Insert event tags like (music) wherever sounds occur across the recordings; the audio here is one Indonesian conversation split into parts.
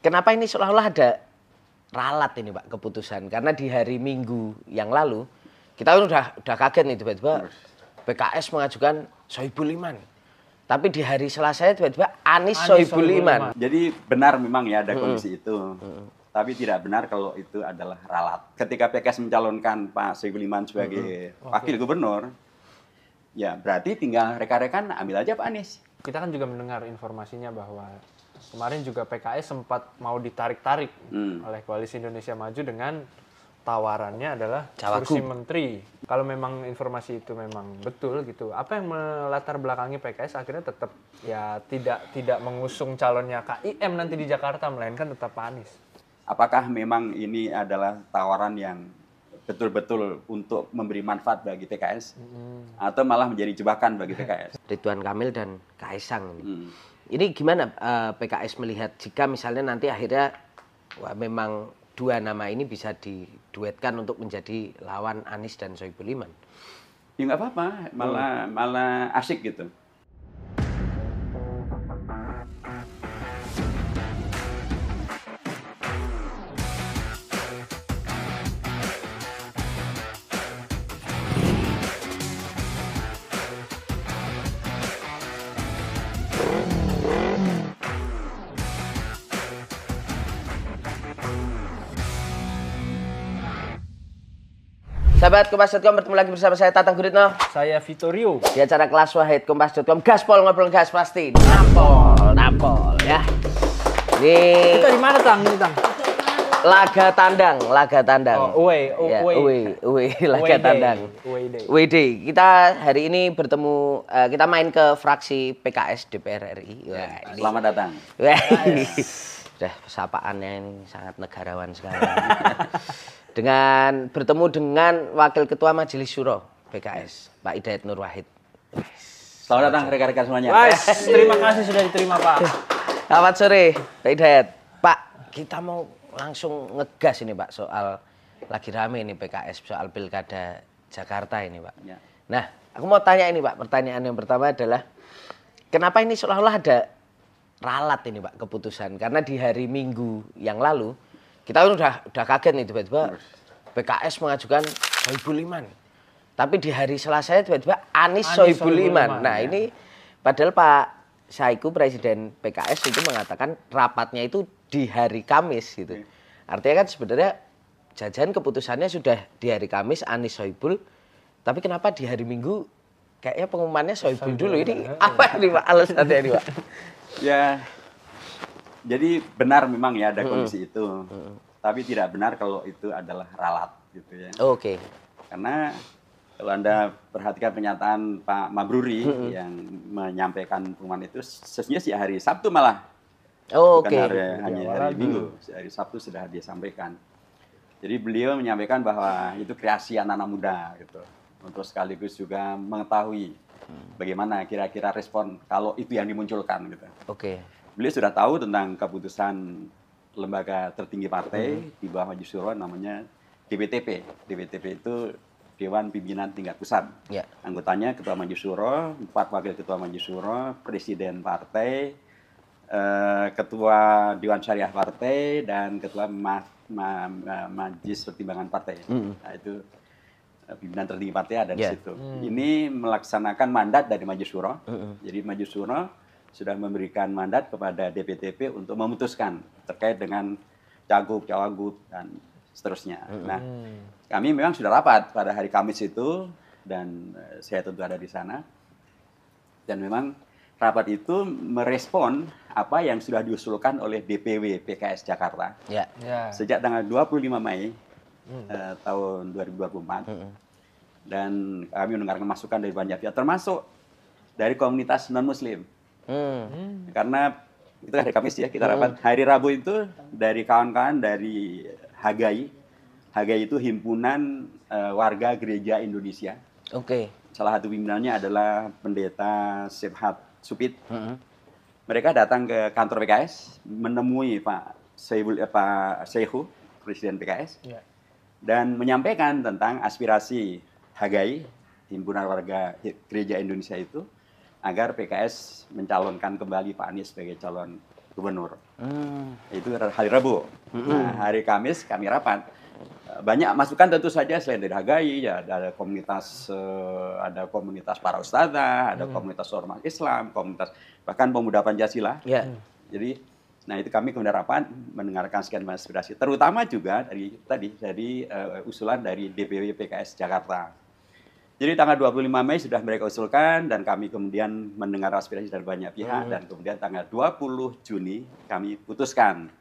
Kenapa ini seolah-olah ada ralat ini Pak keputusan? Karena di hari Minggu yang lalu kita kan udah udah kaget nih tiba-tiba PKS mengajukan Sohibul Iman. Tapi di hari Selasa tiba-tiba Anies, Anies Iman. Jadi benar memang ya ada kondisi hmm. itu. Hmm. Tapi tidak benar kalau itu adalah ralat. Ketika PKS mencalonkan Pak Sohibul Iman sebagai hmm. wakil okay. gubernur, ya berarti tinggal rekan-rekan ambil aja Pak Anies. Kita kan juga mendengar informasinya bahwa Kemarin juga PKS sempat mau ditarik-tarik hmm. oleh Koalisi Indonesia Maju dengan tawarannya adalah Cawaku. kursi menteri. Kalau memang informasi itu memang betul gitu, apa yang melatar belakangi PKS akhirnya tetap ya tidak tidak mengusung calonnya KIM nanti di Jakarta melainkan tetap Anies. Apakah memang ini adalah tawaran yang betul-betul untuk memberi manfaat bagi PKS hmm. atau malah menjadi jebakan bagi PKS? Ridwan Kamil dan Kaisang. Hmm. Ini gimana uh, eh, PKS melihat jika misalnya nanti akhirnya wah, memang dua nama ini bisa diduetkan untuk menjadi lawan Anies dan Soebul Iman? Ya nggak apa-apa, malah hmm. malah asik gitu. sahabat kompas.com bertemu lagi bersama saya Tatang Guritno Saya Vitorio Di acara kelas wahid kompas.com Gaspol ngobrol gas pasti Napol, napol ya Ini Kita di mana Tang? Ini, tang? Laga tandang, laga tandang. Oh, uwe. Oh, ya, (laughs) laga away tandang. Day. Uwe day. Kita hari ini bertemu, uh, kita main ke fraksi PKS DPR RI. Ya, Wah, ini. Selamat datang. Wah, ini. (laughs) Sudah sapaannya ini sangat negarawan sekali. (laughs) dengan bertemu dengan Wakil Ketua Majelis Syuro PKS Pak idayat Nur Wahid. Selamat datang rekan-rekan semuanya. Mas, terima kasih sudah diterima Pak. Selamat sore Pak idayat Pak, kita mau langsung ngegas ini Pak soal lagi rame ini PKS soal pilkada Jakarta ini Pak. Ya. Nah, aku mau tanya ini Pak. Pertanyaan yang pertama adalah kenapa ini seolah-olah ada ralat ini Pak keputusan? Karena di hari Minggu yang lalu kita kan udah udah kaget nih tiba-tiba PKS mengajukan Soebul Iman. Tapi di hari Selasa tiba-tiba Anis Anies Iman. Nah, ya. ini padahal Pak Saiku Presiden PKS itu mengatakan rapatnya itu di hari Kamis gitu. Iya. Artinya kan sebenarnya jajan keputusannya sudah di hari Kamis Anis Soebul. Tapi kenapa di hari Minggu kayaknya pengumumannya Soebul dulu ini apa nih Pak alasannya nih Pak? ya jadi benar memang ya ada kondisi hmm. itu. Hmm. Tapi tidak benar kalau itu adalah ralat gitu ya. Oh, Oke. Okay. Karena kalau Anda perhatikan pernyataan Pak Mabruri hmm. yang menyampaikan pengumuman itu sesungguhnya sih hari Sabtu malah. Oh, oke okay. hari, hanya hari lagi. Minggu, hari Sabtu sudah dia sampaikan. Jadi beliau menyampaikan bahwa itu kreasi anak-anak muda gitu. Untuk sekaligus juga mengetahui mm. bagaimana kira-kira respon kalau itu yang dimunculkan gitu. Oke. Okay beliau sudah tahu tentang keputusan lembaga tertinggi partai hmm. di bawah Majelis Suro namanya DPTP. DPTP itu Dewan Pimpinan Tingkat Pusat. Yeah. Anggotanya Ketua Majelis Suro, empat Wakil Ketua Majelis Suro, Presiden Partai, eh, Ketua Dewan Syariah Partai, dan Ketua Ma Majelis Pertimbangan Partai. Hmm. Nah, itu eh, pimpinan tertinggi partai ada yeah. di ya. situ. Hmm. Ini melaksanakan mandat dari Majelis Mm Hmm. Jadi Majelis Suro sudah memberikan mandat kepada DPTP untuk memutuskan terkait dengan cagup, cawagup dan seterusnya. Nah, kami memang sudah rapat pada hari Kamis itu dan eh, saya tentu ada di sana. Dan memang rapat itu merespon apa yang sudah diusulkan oleh DPW PKS Jakarta. Ya. Ya. Sejak tanggal 25 Mei hmm. eh, tahun 2024. Hmm. Dan kami mendengarkan masukan dari banyak pihak termasuk dari komunitas non muslim. Hmm. Karena itu hari Kamis ya kita hmm. rapat. Hmm. Hari Rabu itu dari kawan-kawan dari Hagai. Hagai itu himpunan uh, warga gereja Indonesia. Oke. Okay. Salah satu pimpinannya adalah pendeta Sebhat Supit. Hmm. Mereka datang ke kantor PKS menemui Pak Sehu, eh, Pak Sehu, Presiden PKS, yeah. dan menyampaikan tentang aspirasi Hagai, himpunan warga gereja Indonesia itu agar PKS mencalonkan kembali Pak Anies sebagai calon gubernur. Hmm. Itu hari Rabu. Hmm. Nah, hari Kamis kami rapat. Eh, banyak masukan tentu saja selain dari Hagai ya ada komunitas eh, ada komunitas para ustazah, ada hmm. komunitas ormas Islam, komunitas bahkan pemuda Pancasila. Yeah. Jadi nah itu kami kemudian rapat mendengarkan sekian banyak aspirasi terutama juga dari tadi dari uh, usulan dari DPW PKS Jakarta. Jadi tanggal 25 Mei sudah mereka usulkan dan kami kemudian mendengar aspirasi dari banyak pihak hmm. dan kemudian tanggal 20 Juni kami putuskan.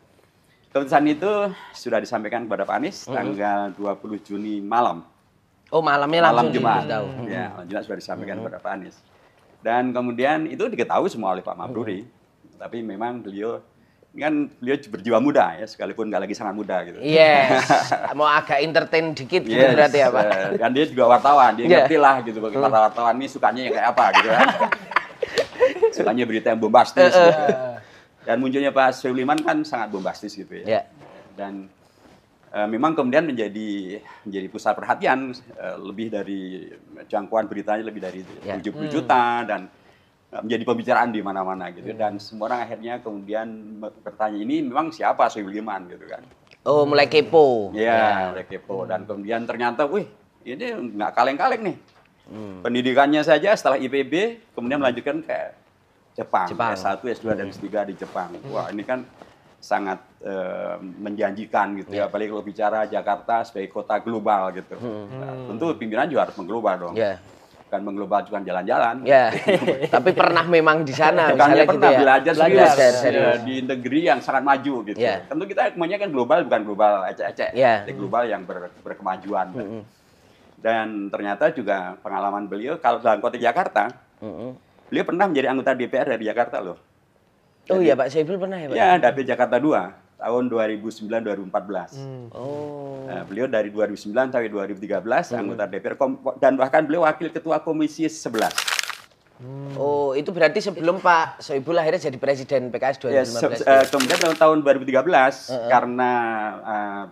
Keputusan itu sudah disampaikan kepada Pak Anies hmm. tanggal 20 Juni malam. Oh, malamnya langsung malam Jumat. Hmm. Ya, malam Jumat sudah disampaikan hmm. kepada Pak Anies. Dan kemudian itu diketahui semua oleh Pak Mabruri. Hmm. Tapi memang beliau kan beliau berjiwa muda ya sekalipun nggak lagi sangat muda gitu. Yes, (laughs) mau agak entertain dikit gitu yes. berarti ya Pak. Dan eh, dia juga wartawan, dia yeah. ngerti iya. lah gitu bagi para hmm. wartawan ini sukanya yang kayak apa gitu kan. (laughs) sukanya berita yang bombastis eh, eh. gitu. Dan munculnya Pak Suliman kan sangat bombastis gitu ya. Yeah. Dan e, memang kemudian menjadi menjadi pusat perhatian e, lebih dari jangkauan beritanya lebih dari yeah. 70 hmm. juta dan menjadi pembicaraan di mana-mana gitu hmm. dan semua orang akhirnya kemudian bertanya ini memang siapa Sri Williman gitu kan. Oh, mulai kepo. Ya ya. mulai kepo dan kemudian ternyata wih ini nggak kaleng-kaleng nih. Hmm. Pendidikannya saja setelah IPB kemudian hmm. melanjutkan ke Jepang, Jepang. S1, S2 hmm. dan S3 di Jepang. Wah, ini kan sangat e, menjanjikan gitu yeah. ya. Apalagi kalau bicara Jakarta sebagai kota global gitu. Hmm. Nah, tentu pimpinan juga harus mengglobal dong. Yeah bukan mengglobal menglobalkan jalan-jalan. Ya. (laughs) Tapi pernah memang di sana bukan ya gitu pernah ya. belajar, belajar serius, ya, serius. di negeri yang sangat maju gitu. Ya. Tentu kita semuanya kan global bukan global ecek-ecek, ya. Jadi global yang ber, berkemajuan. -hmm. Dan ternyata juga pengalaman beliau kalau dalam kota Jakarta, -hmm. beliau pernah menjadi anggota DPR dari Jakarta loh. oh iya Pak Saiful pernah ya Pak? Iya, DPR Jakarta 2 tahun 2009-2014. Hmm. Oh. Nah, beliau dari 2009 sampai 2013 hmm. anggota DPR dan bahkan beliau wakil ketua komisi 11. Hmm. Oh, itu berarti sebelum Pak Soebul akhirnya jadi presiden PKS 2015. Ya, se uh, eh, ya? kemudian tahun, tahun 2013 uh -uh. karena uh,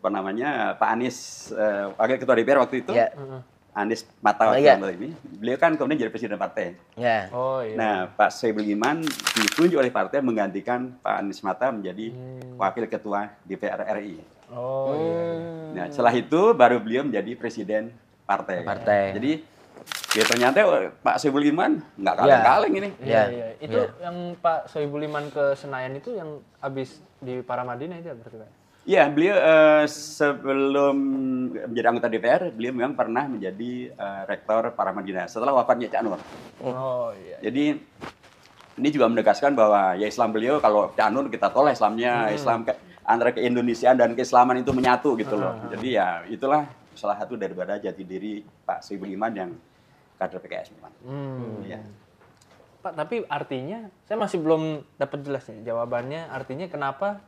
apa namanya Pak Anies uh, wakil ketua DPR waktu itu. Yeah. Ya. Uh -uh. Anies Matawa oh, iya. ini, beliau kan kemudian jadi presiden partai. Yeah. Oh, iya. Nah, Pak Soebul Iman ditunjuk oleh partai menggantikan Pak Anies Mata menjadi hmm. wakil ketua DPR RI. Oh, iya, iya. Nah, setelah itu baru beliau menjadi presiden partai. Partai. Jadi Ya ternyata Pak Soebul Iman nggak ya. kaleng-kaleng ini. Ya. Iya, iya. Itu ya. yang Pak Soebul Iman ke Senayan itu yang habis di Paramadina itu berarti Pak? Iya, beliau uh, sebelum menjadi anggota DPR, beliau memang pernah menjadi uh, rektor Paramadina setelah wafatnya Cak Nur. Oh iya. Jadi ini juga menegaskan bahwa ya Islam beliau kalau Cak Nur kita tolak Islamnya, hmm. Islam ke, antara keindonesiaan dan keislaman itu menyatu gitu loh. Hmm. Jadi ya itulah salah satu daripada jati diri Pak Soebul Iman yang kader PKS memang. Hmm. Ya. Pak, tapi artinya saya masih belum dapat jelas nih jawabannya. Artinya kenapa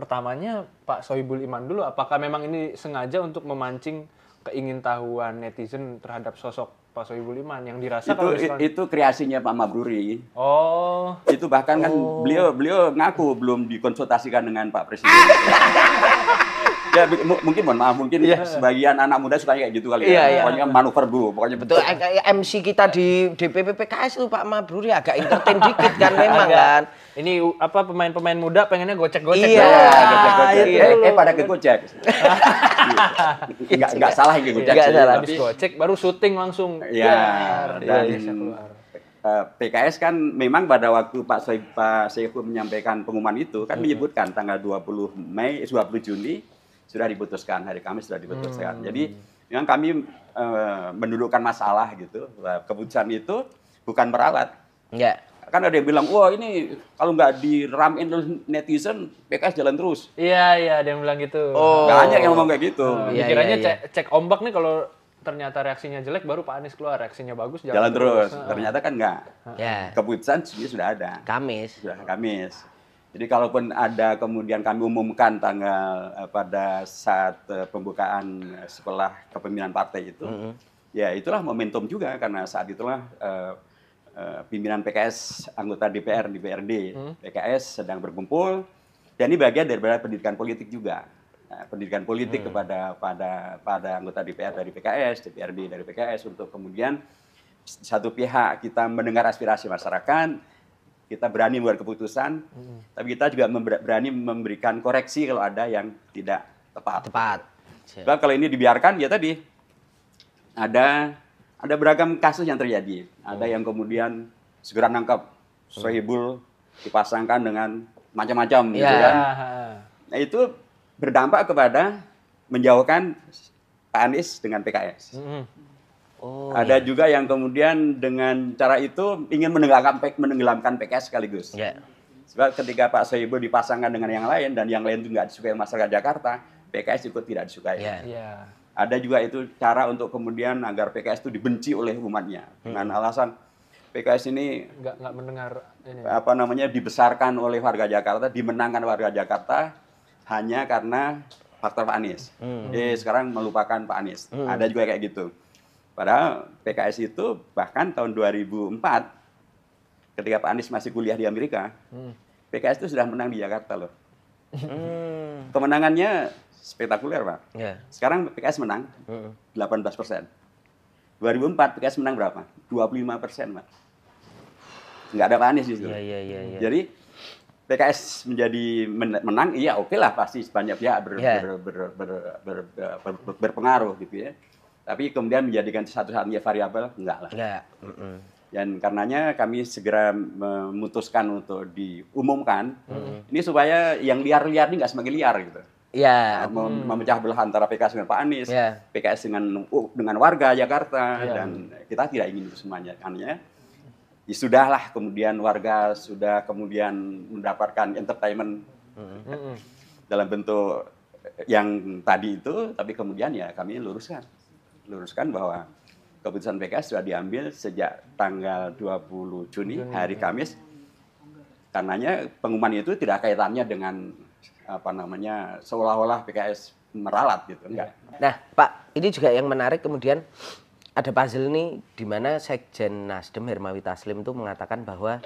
pertamanya Pak Sohibul Iman dulu apakah memang ini sengaja untuk memancing keingintahuan netizen terhadap sosok Pak Sohibul Iman yang dirasa itu, kalau misalnya... itu kreasinya Pak Mabruri. Oh. Itu bahkan kan oh. kan beliau beliau ngaku belum dikonsultasikan dengan Pak Presiden. (laughs) ya mungkin mohon maaf mungkin yeah. sebagian anak muda suka kayak gitu kali yeah, ya. Yeah. Iya. Pokoknya manuver dulu, pokoknya betul. MC kita di DPP PKS itu Pak Mabruri ya agak entertain dikit kan (laughs) memang kan. Ini apa pemain-pemain muda pengennya gocek-gocek. Iya, iya, iya gocek-gocek. Iya. Eh, eh pada ke gocek. enggak (laughs) enggak salah ini gocek. Enggak salah. Habis gocek baru syuting langsung. Iya. Dan keluar. Eh, PKS kan memang pada waktu Pak Soe, Pak Seifu menyampaikan pengumuman itu kan mm-hmm. menyebutkan tanggal 20 Mei 20 eh, Juni sudah diputuskan hari Kamis sudah diputuskan. Hmm. Jadi memang kami e, mendudukkan masalah gitu. Keputusan itu bukan meralat. Yeah. Kan ada yang bilang, wah ini kalau nggak diramein netizen, PKS jalan terus. Iya, iya, ada yang bilang gitu. Oh. Banyak yang ngomong kayak gitu. Oh, iya, Kiranya iya, iya. Cek, cek ombak nih kalau ternyata reaksinya jelek baru Pak Anies keluar reaksinya bagus jalan, jalan terus. terus. Ternyata kan enggak. Ya. Keputusan sudah ada. Kamis. Sudah Kamis. Jadi kalaupun ada kemudian kami umumkan tanggal eh, pada saat eh, pembukaan eh, sekolah kepemimpinan partai itu, mm -hmm. ya itulah momentum juga karena saat itulah eh, eh, pimpinan PKS anggota DPR DPRD mm -hmm. PKS sedang berkumpul dan ini bagian dari pendidikan politik juga. Nah, pendidikan politik mm hmm. kepada pada pada anggota DPR dari PKS, DPRD dari PKS untuk kemudian satu pihak kita mendengar aspirasi masyarakat, kita berani membuat keputusan, hmm. tapi kita juga berani memberikan koreksi kalau ada yang tidak tepat. Tepat. Sebab kalau ini dibiarkan ya tadi ada ada beragam kasus yang terjadi. Ada hmm. yang kemudian segera nangkap oh. sohibul dipasangkan dengan macam-macam gitu yeah. kan. Nah, nah, itu berdampak kepada menjauhkan Pak Anies dengan PKS. Hmm. Oh, ada iya. juga yang kemudian dengan cara itu ingin menenggelamkan, menenggelamkan PKS sekaligus. Yeah. Sebab ketika Pak Soebo dipasangkan dengan yang lain dan yang lain itu nggak disukai masyarakat Jakarta, PKS ikut tidak disukai. Yeah. Yeah. Ada juga itu cara untuk kemudian agar PKS itu dibenci oleh umatnya hmm. dengan alasan PKS ini nggak nggak mendengar ini. apa namanya dibesarkan oleh warga Jakarta, dimenangkan warga Jakarta hanya karena faktor Pak Anies. Hmm. Jadi sekarang melupakan Pak Anies. Hmm. Ada juga kayak gitu. Padahal PKS itu bahkan tahun 2004 ketika Pak Anies masih kuliah di Amerika, hmm. PKS itu sudah menang di Jakarta loh. Hmm. Kemenangannya spektakuler pak. Yeah. Sekarang PKS menang 18 hmm. persen. 2004 PKS menang berapa? 25 persen pak. Nggak ada Pak Anies di situ. Yeah, yeah, yeah, yeah. Jadi PKS menjadi menang, iya oke okay lah pasti banyak pihak ber, yeah. Iya. ber, ber, ber, ber, ber, ber, berpengaruh gitu ya. Tapi kemudian menjadikan satu-satunya variabel enggak lah. Enggak. Mm -mm. Dan karenanya kami segera memutuskan untuk diumumkan. Mm. Ini supaya yang liar-liar ini enggak semakin liar gitu. Iya. Yeah. Mem mm. memecah belah antara PKS dengan Pak Anies, yeah. PKS dengan dengan warga Jakarta yeah. dan kita tidak ingin itu semuanya. kan ya sudahlah kemudian warga sudah kemudian mendapatkan entertainment mm -hmm. dalam bentuk yang tadi itu, tapi kemudian ya kami luruskan luruskan bahwa keputusan PKS sudah diambil sejak tanggal 20 Juni hari ya. Kamis. Karenanya pengumuman itu tidak kaitannya dengan apa namanya seolah-olah PKS meralat gitu enggak. Ya. Nah, Pak, ini juga yang menarik kemudian ada puzzle nih di mana Sekjen Nasdem Hermawi Taslim itu mengatakan bahwa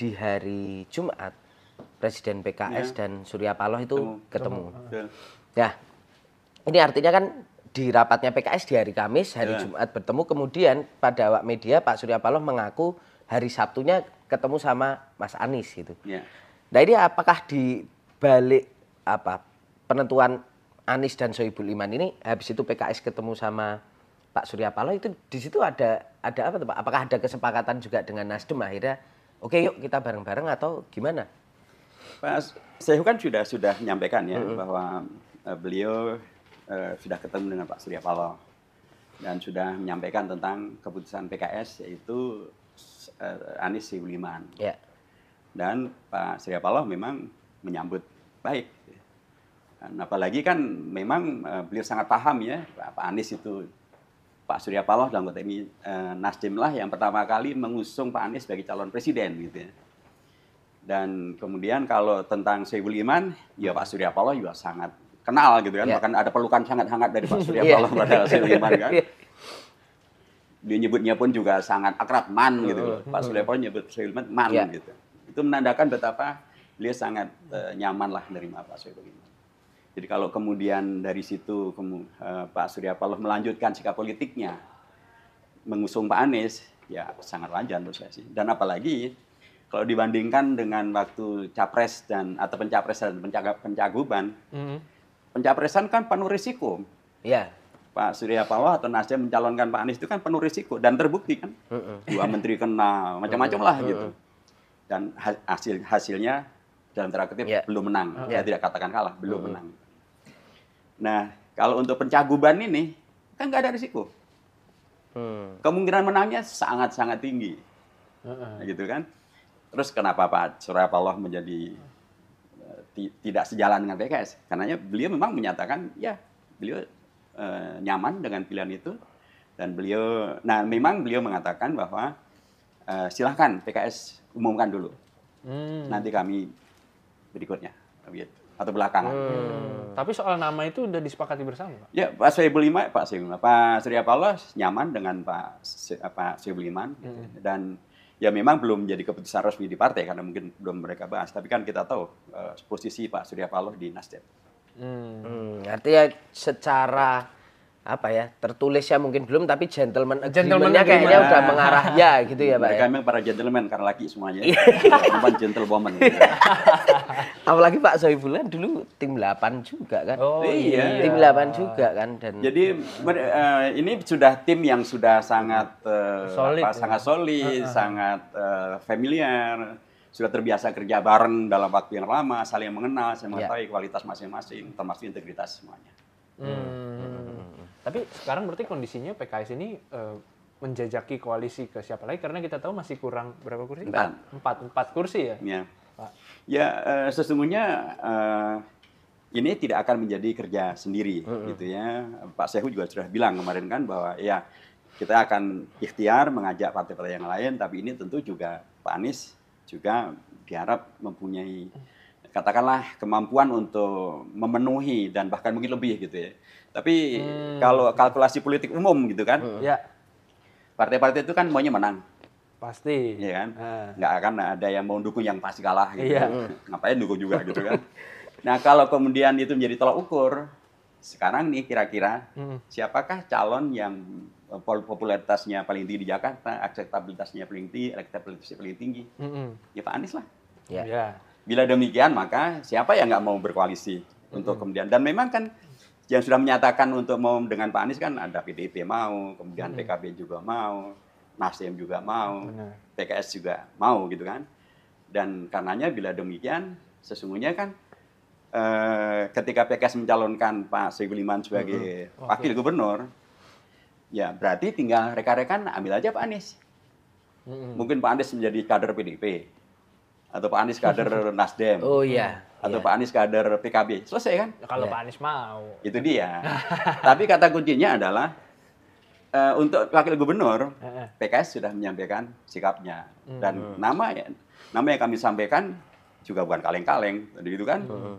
di hari Jumat Presiden PKS ya. dan Surya Paloh itu ketemu. ketemu. Ya. Ini artinya kan di rapatnya PKS di hari Kamis, hari yeah. Jumat bertemu. Kemudian pada awak media Pak Surya Paloh mengaku hari Sabtunya ketemu sama Mas Anies gitu. Yeah. Nah ini apakah di balik apa penentuan Anies dan Soebul Iman ini habis itu PKS ketemu sama Pak Surya Paloh itu di situ ada ada apa tuh Pak? Apakah ada kesepakatan juga dengan Nasdem akhirnya? Oke yuk kita bareng-bareng atau gimana? Pak Sehu kan sudah sudah menyampaikan ya mm -hmm. bahwa eh, beliau eh, sudah ketemu dengan Pak Surya Paloh dan sudah menyampaikan tentang keputusan PKS yaitu eh, Anies Sibuliman. Yeah. Dan Pak Surya Paloh memang menyambut baik. Dan apalagi kan memang eh, beliau sangat paham ya Pak Anies itu Pak Surya Paloh dalam konteks ini eh, Nasdem lah yang pertama kali mengusung Pak Anies sebagai calon presiden gitu ya. Dan kemudian kalau tentang Soebul Iman, ya Pak Surya Paloh juga sangat kenal gitu kan, yeah. bahkan ada pelukan sangat hangat dari Pak (laughs) Surya Paloh iya. pada (laughs) Sudirman kan. Iya. Dia nyebutnya pun juga sangat akrab man gitu. Pak Surya Paloh nyebut Sudirman man iya. yeah. gitu. Itu menandakan betapa dia sangat uh, nyaman lah menerima Pak Surya Paloh. Jadi kalau kemudian dari situ kemu, uh, Pak Surya Paloh melanjutkan sikap politiknya mengusung Pak Anies, ya sangat wajar menurut saya sih. Dan apalagi kalau dibandingkan dengan waktu capres dan atau pencapres dan pencaguban, mm -hmm pencapresan kan penuh risiko. Iya. Pak Surya Paloh atau Nasdem mencalonkan Pak Anies itu kan penuh risiko dan terbukti kan. Uh-uh. Dua menteri kena, macam-macam lah uh-uh. gitu. Dan hasil hasilnya dalam terakhir yeah. belum menang. Uh-huh. Ya tidak katakan kalah, belum uh-huh. menang. Nah, kalau untuk pencaguban ini kan nggak ada risiko. uh Kemungkinan menangnya sangat-sangat tinggi. uh Gitu kan. Terus kenapa Pak Surya Paloh menjadi tidak sejalan dengan PKS. Karena beliau memang menyatakan ya beliau e, nyaman dengan pilihan itu dan beliau nah memang beliau mengatakan bahwa e, silahkan PKS umumkan dulu. Hmm. Nanti kami berikutnya gitu, atau belakangan. Hmm. hmm. Tapi soal nama itu sudah disepakati bersama, Pak. Ya, Pak Soebul Iman, Pak Soebul Pak Surya Paloh nyaman dengan Pak Pak Soebul Iman gitu. hmm. dan ya memang belum menjadi keputusan resmi di partai karena mungkin belum mereka bahas. Tapi kan kita tahu uh, posisi Pak Surya Paloh di Nasdem. Hmm, hmm artinya secara apa ya tertulisnya mungkin belum tapi gentleman gentlemannya kayaknya udah ah. mengarah ya gitu ya pak mereka ya. memang para gentleman karena laki semuanya bukan iya. gentlewoman gitu. (laughs) apalagi Pak Soibulan dulu tim 8 juga kan oh iya, iya. tim 8 juga kan dan jadi uh, ini sudah tim yang sudah sangat uh, solid, apa, ya. sangat solid uh ah, -huh. Ah. sangat uh, familiar sudah terbiasa kerja bareng dalam waktu yang lama saling mengenal saling iya. mengetahui yeah. kualitas masing-masing termasuk integritas semuanya hmm. Tapi sekarang berarti kondisinya PKS ini uh, menjajaki koalisi ke siapa lagi? Karena kita tahu masih kurang berapa kursi? Empat. Empat, empat kursi ya? Ya, Pak. ya uh, sesungguhnya uh, ini tidak akan menjadi kerja sendiri -hmm. gitu ya. Pak Sehu juga sudah bilang kemarin kan bahwa ya kita akan ikhtiar mengajak partai-partai yang lain, tapi ini tentu juga Pak Anies juga diharap mempunyai katakanlah kemampuan untuk memenuhi dan bahkan mungkin lebih gitu ya tapi hmm. kalau kalkulasi politik umum gitu kan, hmm. ya. partai-partai itu kan maunya menang. Pasti. Iya kan? Hmm. Nggak akan ada yang mau dukung yang pasti kalah gitu. Iya. Kan. Ngapain dukung juga gitu kan. Nah kalau kemudian itu menjadi tolak ukur, sekarang nih kira-kira hmm. siapakah calon yang eh, popularitasnya paling tinggi di Jakarta, akseptabilitasnya paling tinggi, elektabilitasnya paling tinggi? Hmm. Ya Pak Anies lah. Yeah. Yeah. Bila demikian maka siapa yang nggak mau berkoalisi -hmm. untuk kemudian dan memang kan yang sudah menyatakan untuk mau dengan Pak Anies kan ada PDIP mau, kemudian iya. PKB juga mau, Nasdem juga mau, PKS juga mau gitu kan. Dan karenanya bila demikian sesungguhnya kan eh, ketika PKS mencalonkan Pak Iman sebagai wakil gubernur, ya berarti tinggal rekan-rekan ambil aja Pak Anies. Mungkin Pak Anies menjadi kader PDIP atau Pak Anies kader (laughs) Nasdem. Oh iya. Atau iya. Pak Anies kader PKB. Selesai kan? Ya, kalau ya. Pak Anies mau. Itu dia. (laughs) Tapi kata kuncinya adalah uh, untuk wakil gubernur PKS sudah menyampaikan sikapnya hmm. dan hmm. nama ya nama yang kami sampaikan juga bukan kaleng-kaleng, jadi itu kan? Hmm.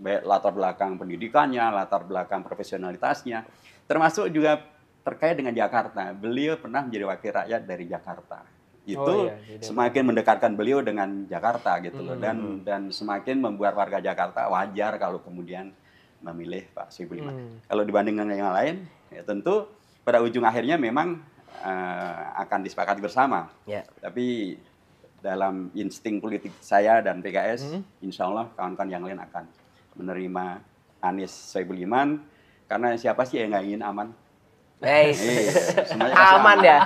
Uh, latar belakang pendidikannya, latar belakang profesionalitasnya, termasuk juga terkait dengan Jakarta. Beliau pernah menjadi wakil rakyat dari Jakarta itu oh, iya, iya, iya. semakin mendekatkan beliau dengan Jakarta gitu loh mm dan semakin membuat warga Jakarta wajar kalau kemudian memilih Pak Soebul mm. Kalau dibandingkan dengan yang lain ya tentu pada ujung akhirnya memang uh, akan disepakati bersama. Yeah. Tapi dalam insting politik saya dan PKS, mm. insya Allah kawan-kawan yang lain akan menerima Anies Soebul Iman karena siapa sih yang nggak ingin aman? Hey. Iya, aman ya.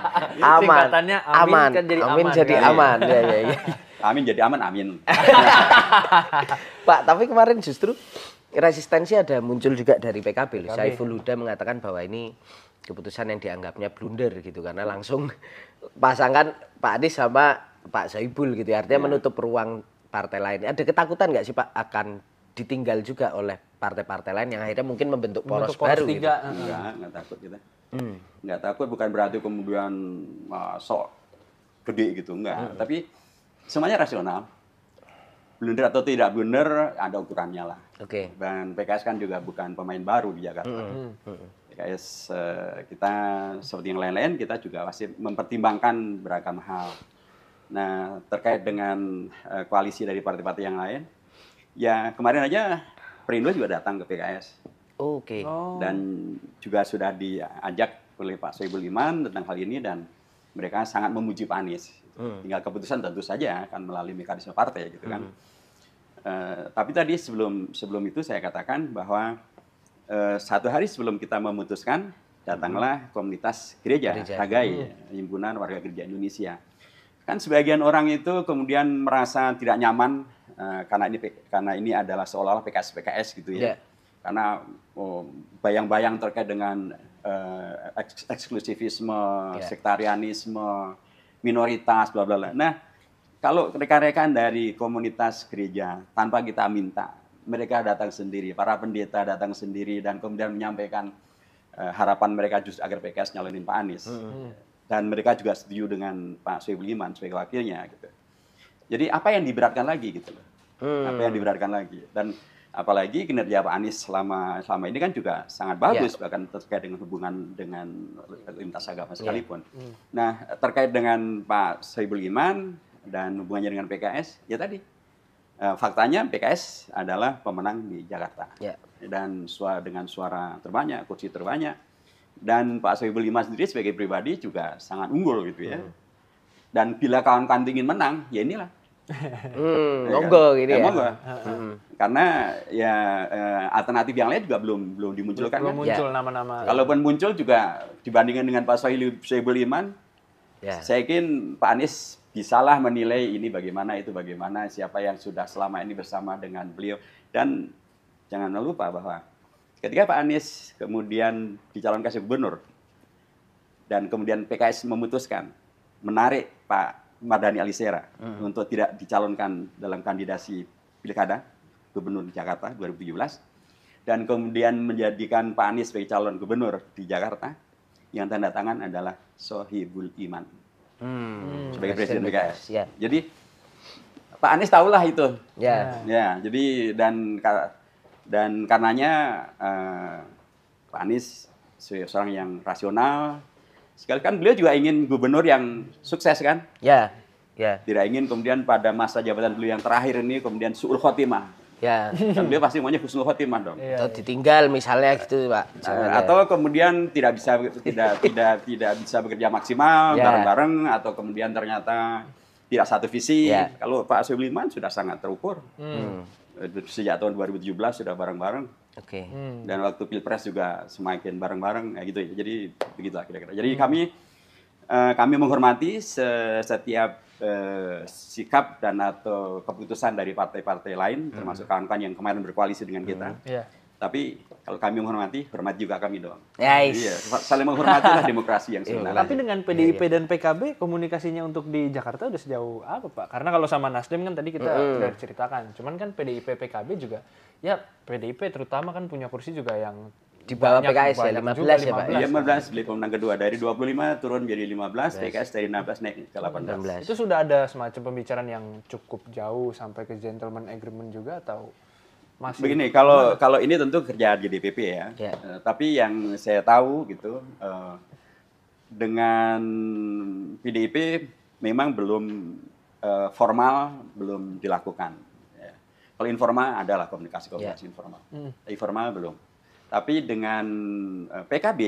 Aman. Singkatannya amin aman. kan jadi amin. Jadi kan? aman. ya, ya, ya. (laughs) Amin jadi aman, amin. (laughs) Pak, tapi kemarin justru resistensi ada muncul juga dari PKB. PKB. Saiful Huda mengatakan bahwa ini keputusan yang dianggapnya blunder gitu karena langsung (laughs) pasangkan Pak Adi sama Pak Saiful gitu ya. artinya ya. menutup ruang partai lain. Ada ketakutan nggak sih Pak akan ditinggal juga oleh partai-partai lain yang akhirnya mungkin membentuk poros, poros baru tiga. gitu? Enggak, enggak takut kita. Gitu hmm. nggak takut bukan berarti kemudian uh, sok gede gitu enggak hmm. tapi semuanya rasional blunder atau tidak blunder ada ukurannya lah oke okay. dan PKS kan juga bukan pemain baru di Jakarta hmm. hmm, hmm. hmm. PKS uh, eh, kita seperti yang lain-lain kita juga masih mempertimbangkan beragam hal nah terkait dengan uh, koalisi dari partai-partai yang lain ya kemarin aja Perindo juga datang ke PKS Oke. Okay. Oh. Dan juga sudah diajak oleh Pak Soebul Iman tentang hal ini dan mereka sangat memuji Pak Anies. Hmm. Tinggal keputusan tentu saja akan melalui mekanisme partai gitu kan. Hmm. Uh, tapi tadi sebelum sebelum itu saya katakan bahwa uh, satu hari sebelum kita memutuskan datanglah hmm. komunitas gereja, gereja. Hagai, hmm. himpunan warga gereja Indonesia. Kan sebagian orang itu kemudian merasa tidak nyaman uh, karena ini karena ini adalah seolah-olah PKS PKS gitu ya. Yeah karena oh, bayang-bayang oh, terkait dengan uh, eksklusivisme, yeah. sektarianisme, minoritas, bla bla bla. Nah, kalau rekan-rekan dari komunitas gereja tanpa kita minta, mereka datang sendiri, para pendeta datang sendiri dan kemudian menyampaikan uh, harapan mereka justru agar PKS nyalonin Pak Anies. Hmm. hmm. Dan mereka juga setuju dengan Pak Soebul Iman sebagai wakilnya gitu. Jadi apa yang diberatkan lagi gitu loh. Hmm. Apa yang diberatkan lagi. Dan apalagi kinerja Pak Anies selama selama ini kan juga sangat iya. bagus yeah. bahkan terkait dengan hubungan dengan lintas agama iya. sekalipun. Yeah. Mm. Nah terkait dengan Pak Soebul Iman dan hubungannya dengan PKS ya tadi eh, faktanya PKS adalah pemenang di Jakarta yeah. dan suara dengan suara terbanyak kursi terbanyak dan Pak Soebul Iman sendiri sebagai pribadi juga sangat unggul gitu ya. Mm. Dan bila kawan-kawan ingin menang ya inilah hmm, ya, gitu ya. Hmm. hmm. Karena ya eh, alternatif yang lain juga belum belum dimunculkan. Belum kan? muncul ya. nama-nama. Ya. Kalaupun muncul juga dibandingkan dengan Pak Sohibul Iman, ya. saya yakin Pak Anies bisalah menilai ini bagaimana itu bagaimana siapa yang sudah selama ini bersama dengan beliau dan jangan lupa bahwa ketika Pak Anies kemudian dicalonkan sebagai gubernur dan kemudian PKS memutuskan menarik Pak Mardani Alisera hmm. untuk tidak dicalonkan dalam kandidasi pilkada gubernur di Jakarta 2017 dan kemudian menjadikan Pak Anies sebagai calon gubernur di Jakarta yang tanda tangan adalah Sohibul Iman hmm. sebagai presiden PKS. Yeah. Jadi Pak Anies tahulah itu. Ya. Yeah. Ya. Yeah, jadi dan dan karenanya uh, Pak Anies seorang yang rasional, Sekali kan beliau juga ingin gubernur yang sukses kan? Ya. Ya. Tidak ingin kemudian pada masa jabatan beliau yang terakhir ini kemudian suul khotimah. Ya. Dan beliau pasti maunya husnul khotimah dong. Ya, Atau iya. ditinggal misalnya gitu, Pak. Misalnya. Eh, atau kemudian tidak bisa tidak tidak tidak bisa bekerja maksimal ya. bareng-bareng ya. atau kemudian ternyata tidak satu visi. Ya. Kalau Pak Soebeliman sudah sangat terukur. Hmm. hmm. Eh, sejak tahun 2017 sudah bareng-bareng Oke. Okay. Hmm. Dan waktu pilpres juga semakin bareng-bareng ya gitu ya. Jadi begitulah kira-kira. Jadi hmm. kami uh, kami menghormati setiap uh, sikap dan atau keputusan dari partai-partai lain, hmm. termasuk kawan-kawan yang kemarin berkoalisi dengan kita. Hmm. Yeah. Tapi kalau kami menghormati, hormat juga kami dong. Ya, iya, saling menghormati lah demokrasi yang (laughs) iya. sebenarnya. Tapi dengan PDIP iya, iya. dan PKB komunikasinya untuk di Jakarta udah sejauh apa, Pak? Karena kalau sama Nasdem kan tadi kita mm. sudah ceritakan. Cuman kan PDIP PKB juga ya PDIP terutama kan punya kursi juga yang di bawah PKS ya 15, juga, 15 ya Pak. Iya 15 beli pemenang kedua dari 25 turun jadi 15, PKS dari 16 naik ke 18. 16. Itu sudah ada semacam pembicaraan yang cukup jauh sampai ke gentleman agreement juga atau masih. Begini, kalau mana? kalau ini tentu kerjaan GDPP ya. Yeah. Ya. Uh, tapi yang saya tahu gitu uh, dengan PDIP memang belum uh, formal belum dilakukan. Ya. Kalau informal adalah komunikasi komunikasi yeah. informal. Mm. Informal belum. Tapi dengan uh, PKB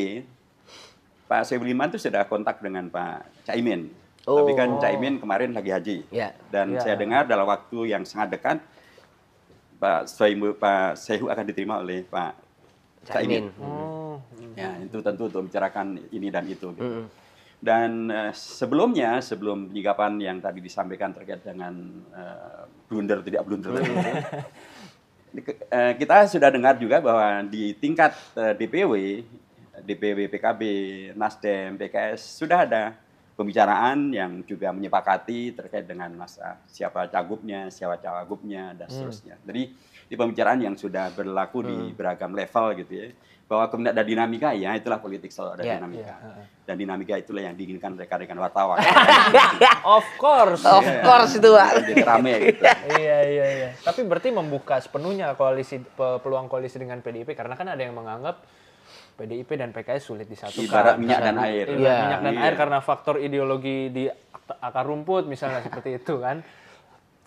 Pak Sebuliman itu sudah kontak dengan Pak Caimin. Oh. Tapi kan oh. Caimin kemarin lagi haji. Yeah. Dan yeah. saya dengar dalam waktu yang sangat dekat Pak Soeimu, Pak Sehu akan diterima oleh Pak Caimin. Ya, itu tentu untuk membicarakan ini dan itu. Gitu. Mm -hmm. Dan uh, sebelumnya, sebelum penyikapan yang tadi disampaikan terkait dengan uh, blunder tidak blunder, mm -hmm. uh, (laughs) kita sudah dengar juga bahwa di tingkat uh, eh, DPW, DPW PKB, Nasdem, PKS sudah ada pembicaraan yang juga menyepakati terkait dengan masa siapa cagupnya, siapa cawagupnya dan hmm. seterusnya. Jadi di pembicaraan yang sudah berlaku hmm. di beragam level gitu ya, bahwa kemudian ada dinamika ya itulah politik selalu ada yeah, dinamika yeah. Ya, dan dinamika itulah yang diinginkan rekan-rekan wartawan. (laughs) of course, iya. of course itu pak. Jadi rame gitu. iya iya iya. Tapi berarti membuka sepenuhnya koalisi peluang koalisi dengan PDIP karena kan ada yang menganggap PDIP dan PKS sulit disatukan. Ibarat minyak dan air. Ibarat iya, yeah. minyak dan yeah. air karena faktor ideologi di akar rumput misalnya (laughs) seperti itu kan.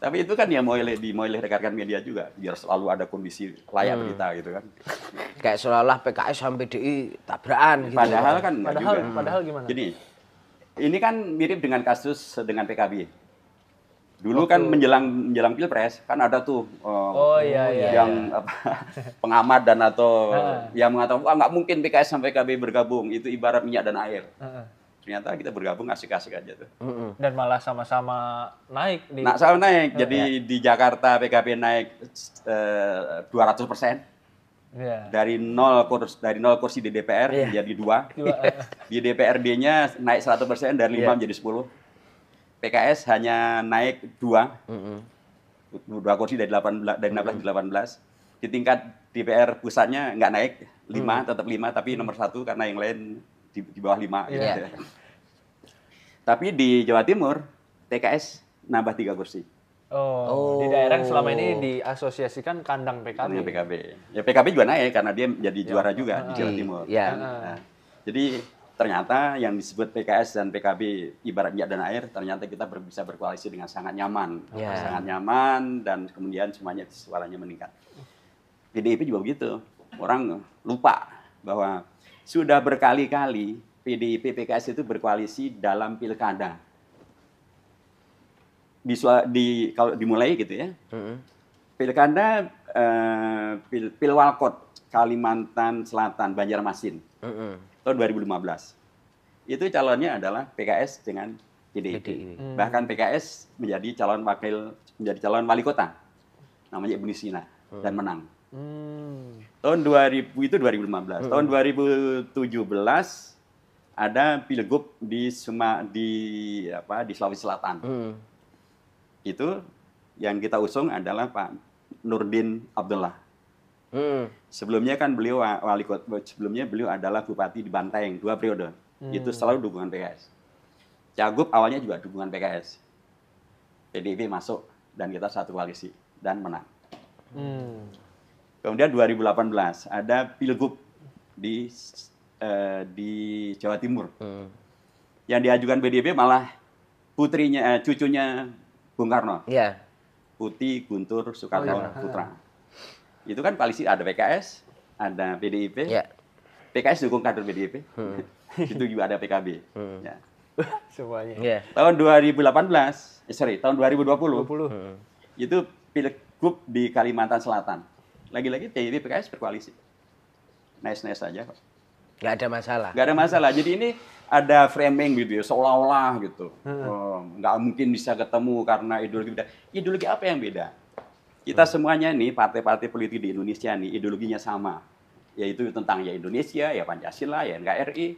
Tapi itu kan yang mau di mau rekan-rekan media juga biar selalu ada kondisi layak hmm. berita gitu kan. (laughs) Kayak seolah-olah PKS sama PDI tabrakan gitu. Padahal kan padahal, juga. padahal gimana? Jadi ini kan mirip dengan kasus dengan PKB. Dulu Waktu. kan menjelang menjelang pilpres kan ada tuh uh, oh, iya, iya, yang iya. Apa, (laughs) pengamat dan atau yang mengatakan wah nggak mungkin PKS sampai KB bergabung itu ibarat minyak dan air. Ternyata kita bergabung asik-asik aja tuh. Dan malah sama-sama naik. Di... Nah, sama naik. Jadi iya. di Jakarta PKB naik uh, eh, 200 persen. Yeah. Dari nol kursi dari nol kursi di DPR yeah. menjadi dua. dua. di DPRD-nya naik 100 persen dari lima yeah. menjadi 10 PKS hanya naik dua, mm-hmm. dua kursi dari 18 dari 16 mm-hmm. ke Di tingkat DPR pusatnya nggak naik lima, mm-hmm. tetap lima, tapi nomor satu karena yang lain di, di bawah lima. Gitu yeah. Gitu. tapi di Jawa Timur TKS nambah tiga kursi. Oh, di oh. daerah yang selama ini diasosiasikan kandang PKB. Kandang PKB. Ya PKB juga naik karena dia jadi ya, juara juga uh, di ah. Jawa Timur. Iya. Nah, jadi ternyata yang disebut PKS dan PKB ibarat minyak dan air ternyata kita ber, bisa berkoalisi dengan sangat nyaman yeah. sangat nyaman dan kemudian semuanya suaranya meningkat PDIP juga begitu orang lupa bahwa sudah berkali-kali PDIP PKS itu berkoalisi dalam pilkada di, di kalau dimulai gitu ya pilkada eh, pil, pilwalkot Kalimantan Selatan Banjarmasin mm -hmm tahun 2015. Itu calonnya adalah PKS dengan PDIP. Hmm. Bahkan PKS menjadi calon wakil menjadi calon wali kota. Namanya Ibu Nisina hmm. dan menang. Hmm. Tahun 2000 itu 2015. Hmm. Tahun 2017 ada pilgub di Suma di apa di Sulawesi Selatan. Hmm. Itu yang kita usung adalah Pak Nurdin Abdullah. Hmm. Sebelumnya kan beliau wali kota, sebelumnya beliau adalah bupati di Bantaeng dua periode. Hmm. Itu selalu dukungan PKS. Cagup awalnya juga dukungan PKS. PDIP masuk dan kita satu koalisi dan menang. Hmm. Kemudian 2018 ada pilgub di eh, di Jawa Timur. Hmm. Yang diajukan PDIP malah putrinya eh, cucunya Bung Karno. Yeah. Putih Guntur Soekarno oh, iya. Putra itu kan koalisi ada PKS, ada PDIP. Ya. PKS dukung kader PDIP. Hmm. (laughs) itu juga ada PKB. Hmm. Ya. (laughs) Semuanya. Yeah. Tahun 2018, eh, sorry, tahun 2020. 20. Hmm. Itu pilgub di Kalimantan Selatan. Lagi-lagi PDIP PKS berkoalisi. Nice-nice saja -nice kok. Nggak ada masalah. Nggak ada masalah. Jadi ini ada framing gitu ya, seolah-olah gitu. Hmm. Oh, nggak mungkin bisa ketemu karena ideologi beda. Ideologi apa yang beda? Kita hmm. semuanya ini partai-partai politik di Indonesia ini ideologinya sama, yaitu tentang ya Indonesia, ya Pancasila, ya NKRI. E,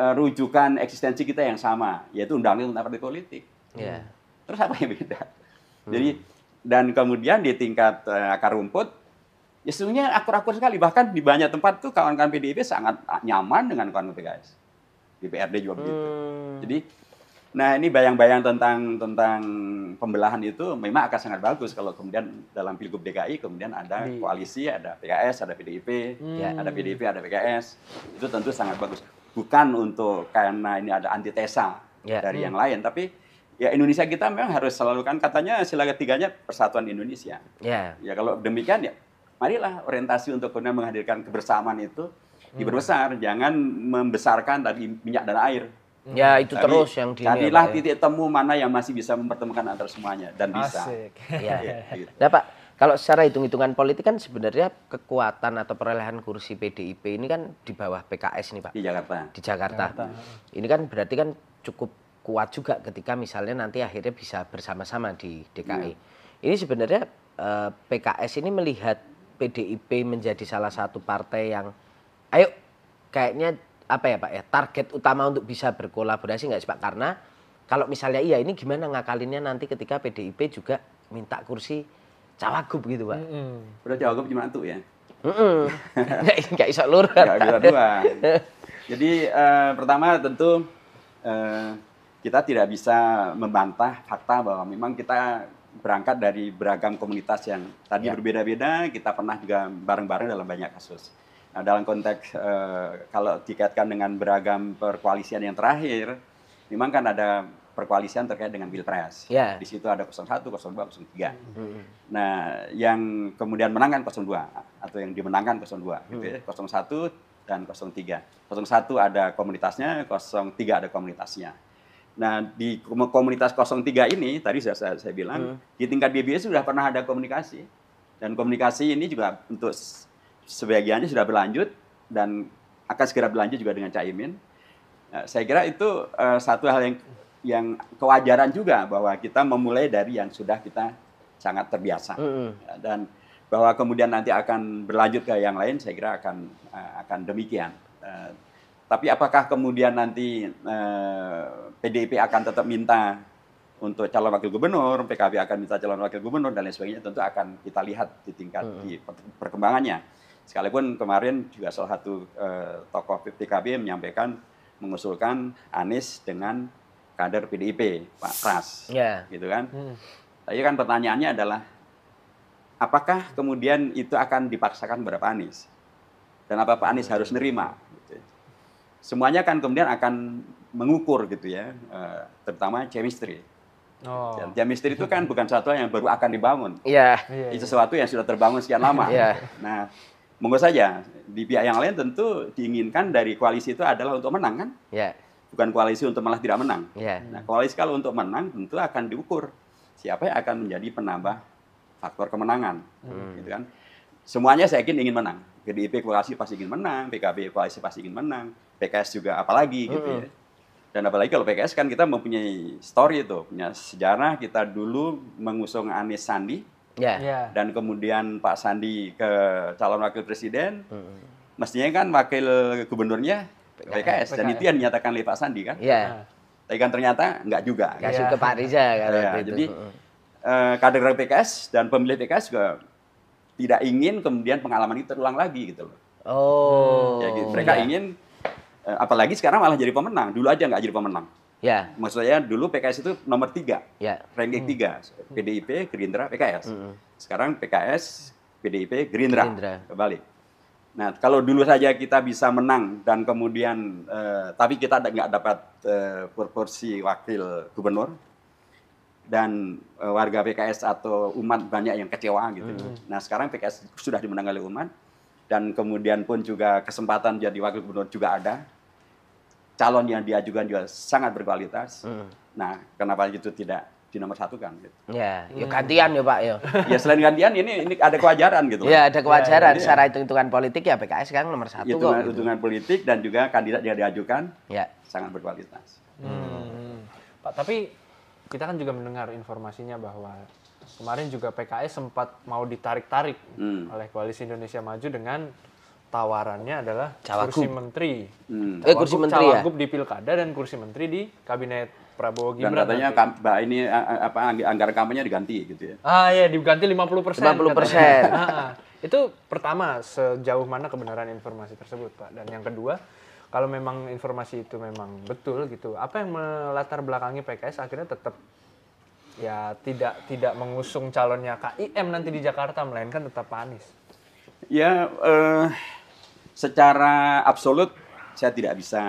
eh, rujukan eksistensi kita yang sama, yaitu undang-undang tentang partai politik. Yeah. Hmm. Terus apa yang beda? Hmm. Jadi dan kemudian di tingkat uh, akar rumput ya sebenarnya akur-akur sekali bahkan di banyak tempat tuh kawan-kawan PDIP sangat nyaman dengan kawan PKS DPRD DPRD juga begitu. Hmm. Jadi Nah ini bayang-bayang tentang tentang pembelahan itu memang akan sangat bagus kalau kemudian dalam pilgub DKI kemudian ada iya. koalisi, ada PKS, ada PDIP, hmm. ada PDIP, ada PKS itu tentu sangat bagus. Bukan untuk karena ini ada antitesa yeah. dari hmm. yang lain, tapi ya Indonesia kita memang harus selalu kan katanya sila ketiganya persatuan Indonesia. Yeah. Ya kalau demikian ya marilah orientasi untuk kemudian menghadirkan kebersamaan itu diperbesar, hmm. jangan membesarkan dari minyak dan air. Ya, hmm. Ya itu Tapi terus yang di Carilah ya, titik temu mana yang masih bisa mempertemukan antar semuanya dan bisa. Asik. Ya. ya Nah Pak, kalau secara hitung-hitungan politik kan sebenarnya kekuatan atau perolehan kursi PDIP ini kan di bawah PKS nih Pak. Di Jakarta. Di Jakarta. Jakarta. Ini kan berarti kan cukup kuat juga ketika misalnya nanti akhirnya bisa bersama-sama di DKI. E. Ya. Ini sebenarnya eh, PKS ini melihat PDIP menjadi salah satu partai yang ayo kayaknya apa ya Pak ya target utama untuk bisa berkolaborasi nggak sih Pak karena kalau misalnya iya ini gimana ngakalinnya nanti ketika PDIP juga minta kursi cawagup gitu Pak. Mm -hmm. Udah cawagup cuma satu ya. Mm (laughs) nggak bisa lur. Nggak bisa Jadi uh, pertama tentu uh, kita tidak bisa membantah fakta bahwa memang kita berangkat dari beragam komunitas yang tadi ya. berbeda-beda, kita pernah juga bareng-bareng dalam banyak kasus. Nah, dalam konteks eh, kalau dikaitkan dengan beragam perkoalisian yang terakhir, memang kan ada perkoalisian terkait dengan Pilpres. Yeah. Di situ ada 01, 02, 03. Mm-hmm. Nah, yang kemudian menangkan 02 atau yang dimenangkan 02, mm-hmm. gitu ya. 01 hmm. dan 03. 01 ada komunitasnya, 03 ada komunitasnya. Nah, di komunitas 03 ini tadi saya saya, saya bilang, mm-hmm. di tingkat BBS sudah pernah ada komunikasi. Dan komunikasi ini juga untuk sebagiannya sudah berlanjut dan akan segera berlanjut juga dengan Caimin. Ya, saya kira itu eh, satu hal yang yang kewajaran juga bahwa kita memulai dari yang sudah kita sangat terbiasa ya, dan bahwa kemudian nanti akan berlanjut ke yang lain saya kira akan eh, akan demikian. Eh, tapi apakah kemudian nanti PDIP akan tetap minta untuk calon wakil gubernur, PKB akan minta calon wakil gubernur dan lain sebagainya tentu akan kita lihat di tingkat di perkembangannya. Sekalipun kemarin juga salah satu eh, tokoh PKB menyampaikan mengusulkan Anies dengan kader PDIP Pak Pras, yeah. gitu kan. Hmm. Tapi kan pertanyaannya adalah apakah kemudian itu akan dipaksakan berapa Anies dan apa Pak Anies harus nerima? Gitu. Semuanya kan kemudian akan mengukur gitu ya, eh, terutama chemistry. Oh. Chemistry itu kan bukan sesuatu yang baru akan dibangun. Iya. Yeah. Itu sesuatu yang sudah terbangun sekian lama. Iya. Yeah. Nah, monggo saja. Di pihak yang lain tentu diinginkan dari koalisi itu adalah untuk menang kan? Yeah. Bukan koalisi untuk malah tidak menang. Yeah. Nah, koalisi kalau untuk menang tentu akan diukur siapa yang akan menjadi penambah faktor kemenangan, hmm. gitu kan? Semuanya saya yakin ingin menang. PDIP koalisi pasti ingin menang, PKB koalisi pasti ingin menang, PKS juga apalagi gitu hmm. ya. Dan apalagi kalau PKS kan kita mempunyai story itu, punya sejarah kita dulu mengusung Anies Sandi, yeah. Ya. dan kemudian Pak Sandi ke calon wakil presiden, hmm. mestinya kan wakil gubernurnya PKS, PKS. dan itu yang dinyatakan oleh Pak Sandi kan. Yeah. Tapi kan ternyata enggak juga. Kasih yeah. ke Pak Riza kalau yeah. itu. Jadi hmm. eh, kader PKS dan pemilih PKS juga tidak ingin kemudian pengalaman itu terulang lagi gitu loh. Oh. Hmm. Ya, gitu. Mereka yeah. ingin eh, apalagi sekarang malah jadi pemenang. Dulu aja nggak jadi pemenang. Ya. maksudnya Maksud saya dulu PKS itu nomor tiga, ya. ranking hmm. tiga, PDIP, Gerindra, PKS. Hmm, hmm. Sekarang PKS, PDIP, Gerindra, Gerindra. kebalik. Nah, kalau dulu saja kita bisa menang dan kemudian, eh, tapi kita nggak dapat eh, proporsi wakil gubernur dan eh, warga PKS atau umat banyak yang kecewa gitu. Hmm. Nah, sekarang PKS sudah dimenangkan oleh umat dan kemudian pun juga kesempatan jadi wakil gubernur juga ada calon yang diajukan juga sangat berkualitas. Hmm. Nah, kenapa itu tidak di nomor satu kan gitu. Ya, ya gantian ya Pak ya. ya selain gantian ini ini ada kewajaran gitu. Ya ada kewajaran ya, secara hitung-hitungan politik ya PKS kan nomor satu ya, hitungan, gitu. Hitungan politik dan juga kandidat yang diajukan ya. sangat berkualitas. Hmm. Pak tapi kita kan juga mendengar informasinya bahwa kemarin juga PKS sempat mau ditarik-tarik hmm. oleh Koalisi Indonesia Maju dengan tawarannya adalah cawagup. kursi menteri. Hmm. eh kursi menteri ya? cawagup ya. di pilkada dan kursi menteri di kabinet Prabowo Gibran. Dan katanya kam, ini apa anggaran kampanye diganti gitu ya. Ah iya diganti 50 persen. 50 persen. (laughs) Ah, ah. itu pertama sejauh mana kebenaran informasi tersebut Pak. Dan yang kedua kalau memang informasi itu memang betul gitu, apa yang melatar belakangi PKS akhirnya tetap ya tidak tidak mengusung calonnya KIM nanti di Jakarta melainkan tetap Anies. Ya, eh, secara absolut saya tidak bisa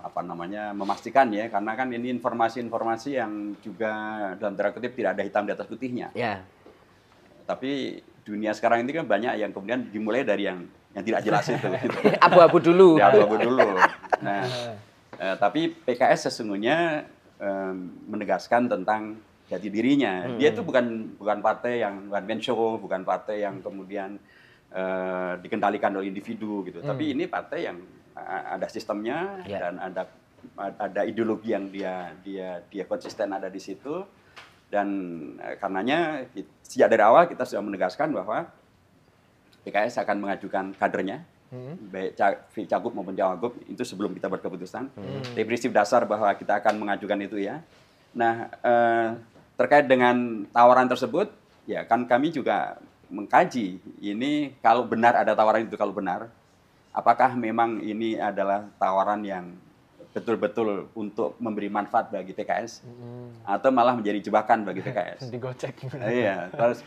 apa namanya memastikan ya karena kan ini informasi-informasi yang juga dalam tanda kutip tidak ada hitam di atas putihnya. Ya. Tapi dunia sekarang ini kan banyak yang kemudian dimulai dari yang yang tidak jelas itu. (laughs) Abu-abu dulu. Ya, abu-abu dulu. Nah, (laughs) eh, tapi PKS sesungguhnya eh, menegaskan tentang jati dirinya. Hmm. Dia itu bukan bukan partai yang bukan show, bukan partai yang kemudian uh, dikendalikan oleh individu gitu. Hmm. Tapi ini partai yang eh, ada sistemnya yeah. dan ada ada ideologi yang dia dia dia konsisten ada di situ dan eh, karenanya sejak dari awal kita sudah menegaskan bahwa PKS akan mengajukan kadernya hmm. baik cagup maupun cawagup itu sebelum kita berkeputusan keputusan. Hmm. prinsip dasar bahwa kita akan mengajukan itu ya. Nah terkait dengan tawaran tersebut ya kan kami juga mengkaji ini kalau benar ada tawaran itu kalau benar, apakah memang ini adalah tawaran yang betul-betul untuk memberi manfaat bagi PKS hmm. atau malah menjadi jebakan bagi PKS? (laughs) Digocek. Iya, terus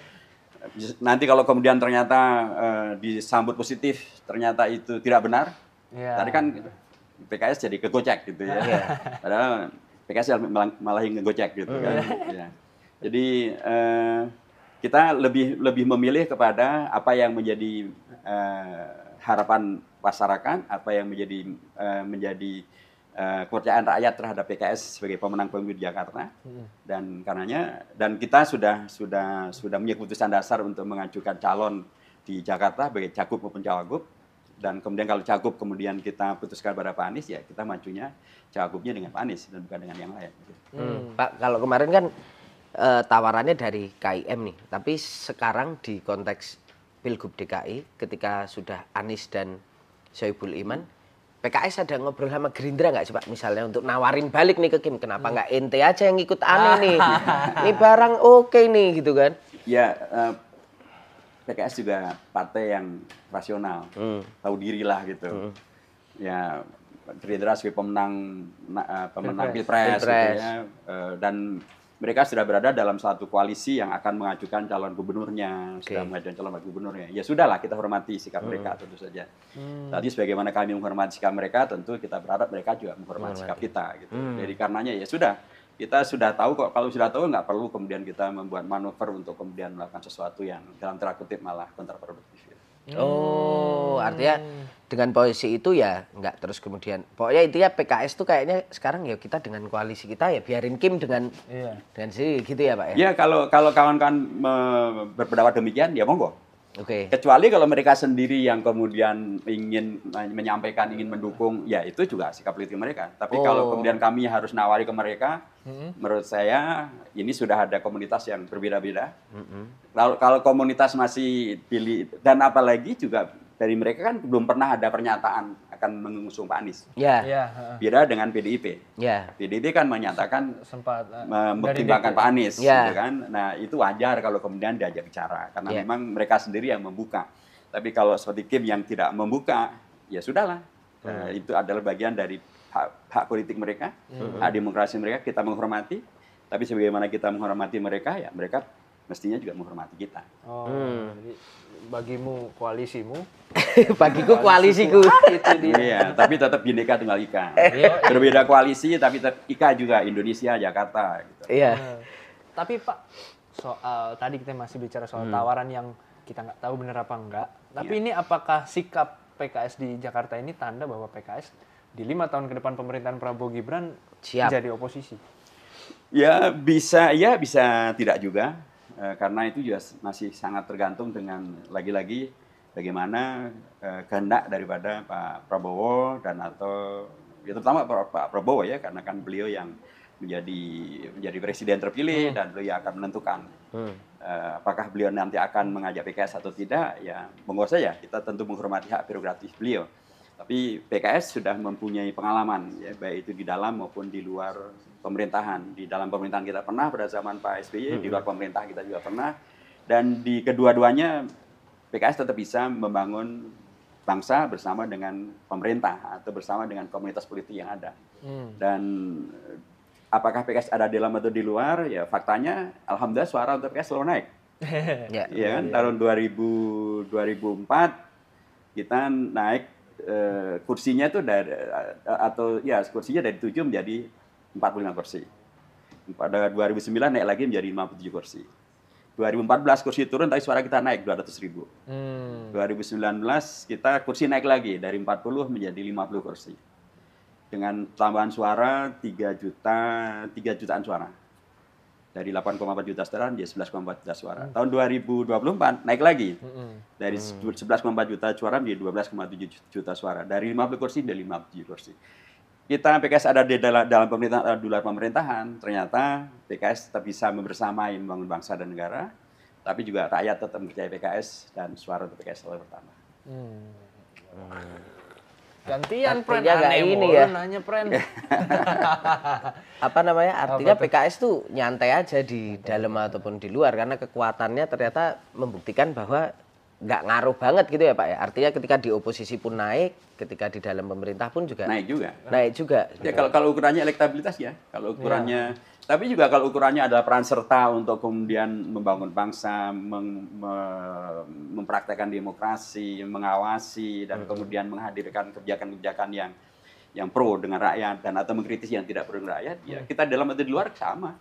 nanti kalau kemudian ternyata uh, disambut positif, ternyata itu tidak benar, yeah. tadi kan PKS jadi kegocek gitu ya. Yeah. (laughs) Padahal PKS malah, malah ngegocek gitu kan. Yeah. Iya. Jadi uh, kita lebih lebih memilih kepada apa yang menjadi uh, harapan masyarakat, apa yang menjadi uh, menjadi Uh, kepercayaan rakyat terhadap PKS sebagai pemenang pemilu di Jakarta hmm. dan karenanya dan kita sudah sudah sudah punya keputusan dasar untuk mengajukan calon di Jakarta sebagai cagup maupun cawagup dan kemudian kalau cagup kemudian kita putuskan pada Pak Anies ya kita majunya cagupnya dengan Pak Anies dan bukan dengan yang lain. Hmm. Pak kalau kemarin kan uh, tawarannya dari KIM nih, tapi sekarang di konteks Pilgub DKI ketika sudah Anies dan Soebul Iman, PKS ada ngobrol sama Gerindra nggak sih Pak? Misalnya untuk nawarin balik nih ke Kim, kenapa nggak hmm. ente aja yang ikut aneh (laughs) nih? ini barang oke okay nih gitu kan? Ya, uh, eh, PKS juga partai yang rasional, hmm. tahu diri lah gitu. Hmm. Ya, Gerindra sebagai pemenang uh, pemenang Pilpres, Pilpres. Gitu ya, uh, dan mereka sudah berada dalam satu koalisi yang akan mengajukan calon gubernurnya, okay. sudah mengajukan calon wakil gubernurnya. Ya sudahlah kita hormati sikap hmm. mereka tentu saja. Hmm. Tadi sebagaimana kami menghormati sikap mereka, tentu kita berharap mereka juga menghormati, hmm. sikap kita. Gitu. Hmm. Jadi karenanya ya sudah kita sudah tahu kok kalau sudah tahu nggak perlu kemudian kita membuat manuver untuk kemudian melakukan sesuatu yang dalam tanda malah kontraproduktif. Ya. Hmm. Oh, artinya hmm. dengan posisi itu ya nggak terus kemudian pokoknya itu ya PKS tuh kayaknya sekarang ya kita dengan koalisi kita ya biarin Kim dengan iya. dengan si gitu ya Pak ya. Iya, kalau kalau kawan-kawan berpendapat demikian ya monggo. Oke. Okay. Kecuali kalau mereka sendiri yang kemudian ingin menyampaikan ingin mendukung ya itu juga sikap politik mereka. Tapi oh. kalau kemudian kami harus nawari ke mereka Hmm. Menurut saya ini sudah ada komunitas yang berbeda-beda. Hmm. Kalau, kalau komunitas masih pilih dan apalagi juga dari mereka kan belum pernah ada pernyataan akan mengusung Pak Anies. Iya. Yeah. Ya, yeah. Beda dengan PDIP. Iya. Yeah. PDIP kan menyatakan sempat eh, mempertimbangkan Pak Anies, yeah. gitu kan. Nah, itu wajar kalau kemudian diajak bicara karena yeah. memang mereka sendiri yang membuka. Tapi kalau seperti Kim yang tidak membuka, ya sudahlah. Hmm. Nah, itu adalah bagian dari hak, hak politik mereka, hmm. hak demokrasi mereka, kita menghormati. Tapi sebagaimana kita menghormati mereka, ya mereka mestinya juga menghormati kita. Oh, hmm. jadi bagimu koalisimu, (laughs) bagiku koalisiku. Ah, itu dia. Iya, tapi tetap bineka tunggal ika. (laughs) Iya. Berbeda koalisi tapi tetap ika juga Indonesia, Jakarta. Gitu. Iya. Hmm. Tapi Pak, soal tadi kita masih bicara soal hmm. tawaran yang kita nggak tahu benar apa enggak. Tapi iya. ini apakah sikap PKS di Jakarta ini tanda bahwa PKS di lima tahun ke depan pemerintahan Prabowo Gibran Siap. jadi oposisi? Ya bisa, ya bisa tidak juga eh, karena itu juga masih sangat tergantung dengan lagi-lagi bagaimana eh, kehendak daripada Pak Prabowo dan atau ya terutama Pak Prabowo ya karena kan beliau yang menjadi menjadi presiden terpilih hmm. dan beliau akan menentukan hmm. Eh, apakah beliau nanti akan mengajak PKS atau tidak ya monggo saja kita tentu menghormati hak prerogatif beliau tapi PKS sudah mempunyai pengalaman, ya, baik itu di dalam maupun di luar pemerintahan. Di dalam pemerintahan kita pernah pada zaman Pak SBY, di luar pemerintah kita juga pernah. Dan di kedua-duanya PKS tetap bisa membangun bangsa bersama dengan pemerintah atau bersama dengan komunitas politik yang ada. Hmm. Dan eh, apakah PKS ada di dalam atau di luar? Ya faktanya, alhamdulillah suara untuk PKS selalu naik. (laughs) ya, ya kan? Iya. Tahun 2000, 2004 kita naik eh, kursinya itu dari eh, atau ya kursinya dari 7 menjadi 45 kursi. Pada 2009 naik lagi menjadi 57 kursi. 2014 kursi turun tapi suara kita naik 200 ribu. Hmm. 2019 kita kursi naik lagi dari 40 menjadi 50 kursi. Dengan tambahan suara 3 juta 3 jutaan suara dari 8,4 juta suara menjadi 11,4 juta suara. Hmm. Tahun 2024 naik lagi hmm. hmm. dari 11,4 hmm. juta suara menjadi 12,7 juta suara. Dari 50 kursi menjadi 50 kursi. Kita PKS ada di dalam, dalam pemerintahan, eh, di luar pemerintahan, ternyata PKS tetap bisa membersamai membangun bangsa dan negara, tapi juga rakyat tetap percaya PKS dan suara untuk PKS selalu pertama. Hmm. hmm. Gantian friend aneh ini ya. nanya friend. Iya. (laughs) apa namanya? Artinya apa PKS tuh nyantai aja di dalam ataupun di luar karena kekuatannya ternyata membuktikan bahwa nggak ngaruh banget gitu ya Pak ya. Artinya ketika di oposisi pun naik, ketika di dalam pemerintah pun juga naik juga. Naik juga. Ya kalau kalau ukurannya elektabilitas ya. Kalau ukurannya ya tapi juga kalau ukurannya adalah peran serta untuk kemudian membangun bangsa, mem, me, mempraktekkan demokrasi, mengawasi dan hmm. kemudian menghadirkan kebijakan-kebijakan yang yang pro dengan rakyat dan atau mengkritisi yang tidak pro dengan rakyat, ya hmm. kita dalam atau di luar sama.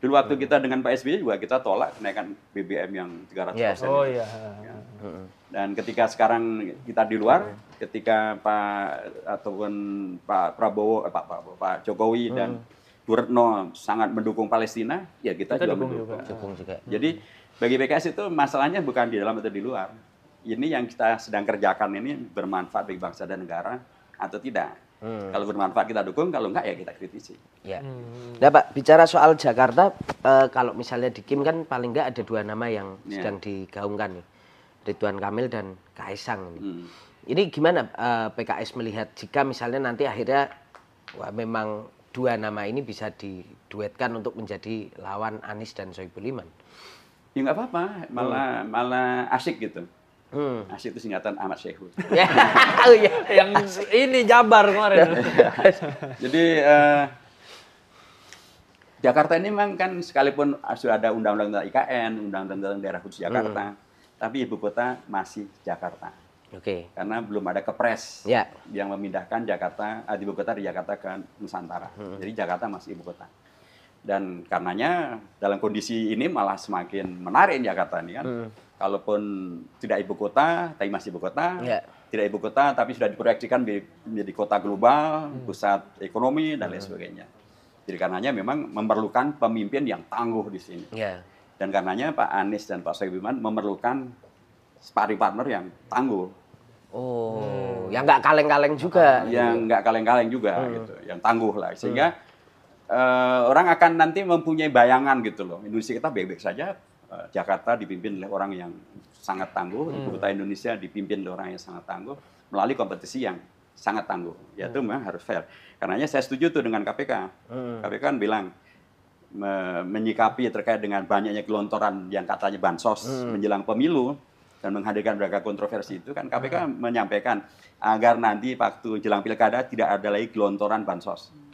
Dulu waktu hmm. kita dengan Pak SBY juga kita tolak kenaikan BBM yang 300 yeah. persen. Gitu. Oh iya. Ya. Dan ketika sekarang kita di luar, ketika Pak ataupun Pak Prabowo, eh, Pak Prabowo, Pak Jokowi hmm. dan Bu Retno sangat mendukung Palestina, ya kita, kita juga dukung mendukung. Juga. Dukung juga. Jadi bagi PKS itu masalahnya bukan di dalam atau di luar. Ini yang kita sedang kerjakan ini bermanfaat bagi bangsa dan negara atau tidak. Hmm. Kalau bermanfaat kita dukung, kalau enggak ya kita kritisi. Ya. Hmm. Nah Pak, bicara soal Jakarta, eh, kalau misalnya di Kim kan paling enggak ada dua nama yang ya. sedang digaungkan nih. Ridwan Kamil dan Kaisang. Ini, hmm. ini gimana eh, PKS melihat jika misalnya nanti akhirnya wah, memang dua nama ini bisa diduetkan untuk menjadi lawan Anies dan Soebul Iman? Ya nggak apa-apa, malah hmm. malah asik gitu. Hmm. Asik itu singkatan Ahmad Syekhu. (laughs) Ya. Oh, iya. Yang ini Jabar kemarin. (laughs) Jadi uh, Jakarta ini memang kan sekalipun sudah ada undang-undang IKN, undang-undang daerah khusus Jakarta, hmm. tapi ibu kota masih Jakarta. Oke. Okay. Karena belum ada kepres yeah. yang memindahkan Jakarta, ah, ibu kota di Jakarta ke Nusantara. Hmm. Jadi Jakarta masih ibu kota. Dan karenanya dalam kondisi ini malah semakin menarik Jakarta ini kan. Hmm. Kalaupun tidak ibu kota, tapi masih ibu kota. Yeah. Tidak ibu kota, tapi sudah diproyeksikan menjadi kota global, hmm. pusat ekonomi dan lain hmm. sebagainya. Jadi karenanya memang memerlukan pemimpin yang tangguh di sini. Yeah. Dan karenanya Pak Anies dan Pak Soebiman memerlukan sparring partner yang tangguh. Oh, hmm. yang nggak kaleng-kaleng juga. Yang nggak kaleng-kaleng juga hmm. gitu, yang tangguh lah. Hmm. Sehingga hmm. uh, orang akan nanti mempunyai bayangan gitu loh. Indonesia kita baik-baik saja. Uh, Jakarta dipimpin oleh orang yang sangat tangguh, hmm. ibu kota Indonesia dipimpin oleh orang yang sangat tangguh melalui kompetisi yang sangat tangguh. Ya itu hmm. memang harus fair. Karenanya saya setuju tuh dengan KPK. Hmm. KPK kan bilang me menyikapi terkait dengan banyaknya gelontoran yang katanya bansos hmm. menjelang pemilu dan menghadirkan beragam kontroversi itu kan KPK hmm. menyampaikan agar nanti waktu jelang pilkada tidak ada lagi gelontoran bansos. Hmm.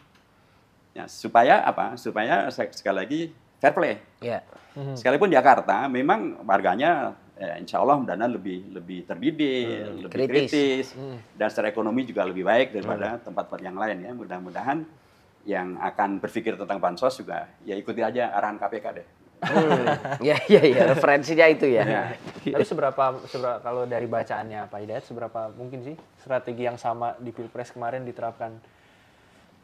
Ya, supaya apa? Supaya sekali lagi fair play. Yeah. Mm-hmm. Sekalipun Jakarta memang warganya ya, insya Allah dana lebih lebih terdidik, hmm. lebih kritis, kritis hmm. dan secara ekonomi juga lebih baik daripada hmm. tempat tempat-tempat yang lain ya. Mudah-mudahan yang akan berpikir tentang bansos juga ya ikuti aja arahan KPK deh hmm. (laughs) Ya, ya ya referensinya itu ya. ya. Tapi seberapa seberapa kalau dari bacaannya Pak Hidayat seberapa mungkin sih strategi yang sama di Pilpres kemarin diterapkan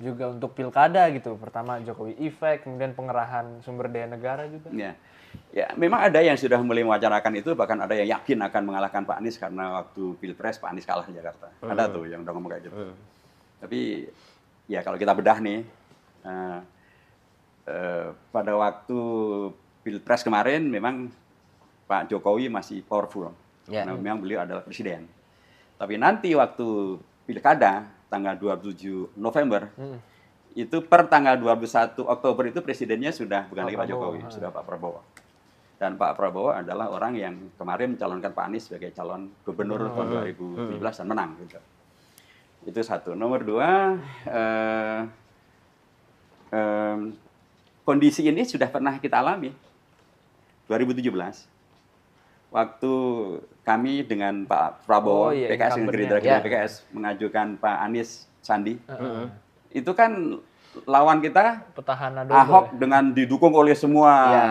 juga untuk pilkada gitu. Pertama Jokowi effect, kemudian pengerahan sumber daya negara juga. Ya. Ya, memang ada yang sudah mulai mewacanakan itu, bahkan ada yang yakin akan mengalahkan Pak Anies karena waktu Pilpres Pak Anies kalah di Jakarta. Hmm. Ada tuh yang udah ngomong kayak gitu. Hmm. Tapi ya kalau kita bedah nih, uh, uh, pada waktu pilpres kemarin memang Pak Jokowi masih powerful yeah. karena memang beliau adalah presiden. Tapi nanti waktu pilkada tanggal 27 November hmm. itu per tanggal 21 Oktober itu presidennya sudah bukan lagi Pak Jokowi, hmm. sudah Pak Prabowo. Dan Pak Prabowo adalah orang yang kemarin mencalonkan Pak Anies sebagai calon gubernur hmm. tahun 2017 hmm. dan menang. Gitu. Itu satu. Nomor dua, eh, eh, kondisi ini sudah pernah kita alami 2017 waktu kami dengan Pak Prabowo oh, iya, PKS dan Gerindra ya. PKS mengajukan Pak Anies Sandi uh -huh. itu kan lawan kita petahana Ahok ya. dengan didukung oleh semua ya.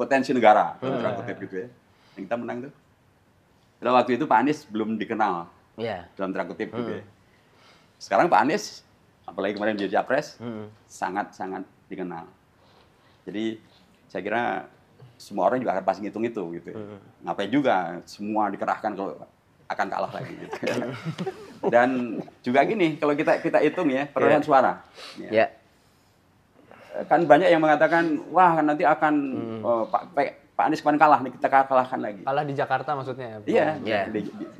potensi negara uh kutip gitu ya yang kita menang tuh dan waktu itu Pak Anies belum dikenal ya. dalam tanda kutip gitu ya. sekarang Pak Anies apalagi kemarin menjadi capres sangat sangat dikenal jadi saya kira semua orang juga akan pasti ngitung itu gitu. Ya. Hmm. Ngapain juga semua dikerahkan kalau akan kalah lagi gitu. (laughs) Dan juga gini, kalau kita kita hitung ya perolehan yeah. suara. Ya. Yeah. Kan banyak yang mengatakan, wah nanti akan hmm. uh, Pak, Pak Anies kemarin kalah nih kita kalahkan lagi. Kalah di Jakarta maksudnya? Ya? Iya. Yeah.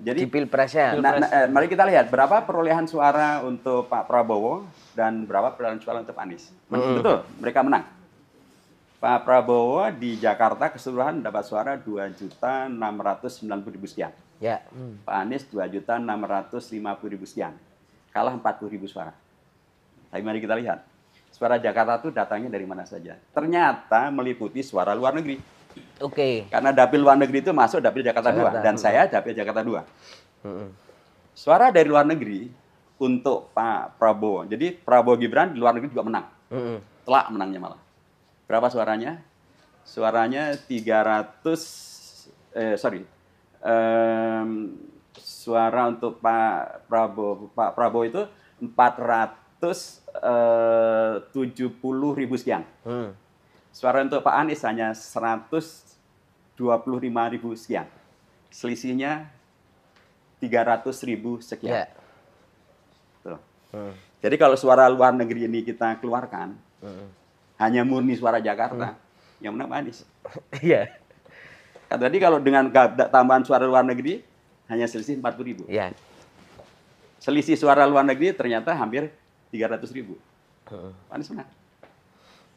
Jadi di pilpresnya. Nah, nah, eh, mari kita lihat berapa perolehan suara untuk Pak Prabowo dan berapa perolehan suara untuk Pak Anies. Hmm. Betul, mereka menang. Pak Prabowo di Jakarta keseluruhan dapat suara 2.690.000 juta sekian. Ya. Hmm. Pak Anies 2.650.000 juta sekian. Kalah 40.000 suara. Tapi mari kita lihat. Suara Jakarta itu datangnya dari mana saja. Ternyata meliputi suara luar negeri. Oke. Okay. Karena dapil luar negeri itu masuk dapil Jakarta 2. Dan hmm. saya dapil Jakarta 2. Hmm. Suara dari luar negeri untuk Pak Prabowo. Jadi Prabowo Gibran di luar negeri juga menang. Hmm. Telak menangnya malah Berapa suaranya? Suaranya 300, eh, sorry, um, suara untuk Pak Prabowo, Pak Prabowo itu 470 eh, ribu sekian. Hmm. Suara untuk Pak Anies hanya 125 ribu sekian. Selisihnya 300 ribu sekian. Yeah. Tuh. Hmm. Jadi kalau suara luar negeri ini kita keluarkan, hmm hanya murni suara Jakarta, hmm. yang menang Anies. (laughs) Iya. yeah. Tadi kalau dengan tambahan suara luar negeri hanya selisih 40 ribu. Iya. Yeah. Selisih suara luar negeri ternyata hampir 300 ribu. Uh. Anies menang.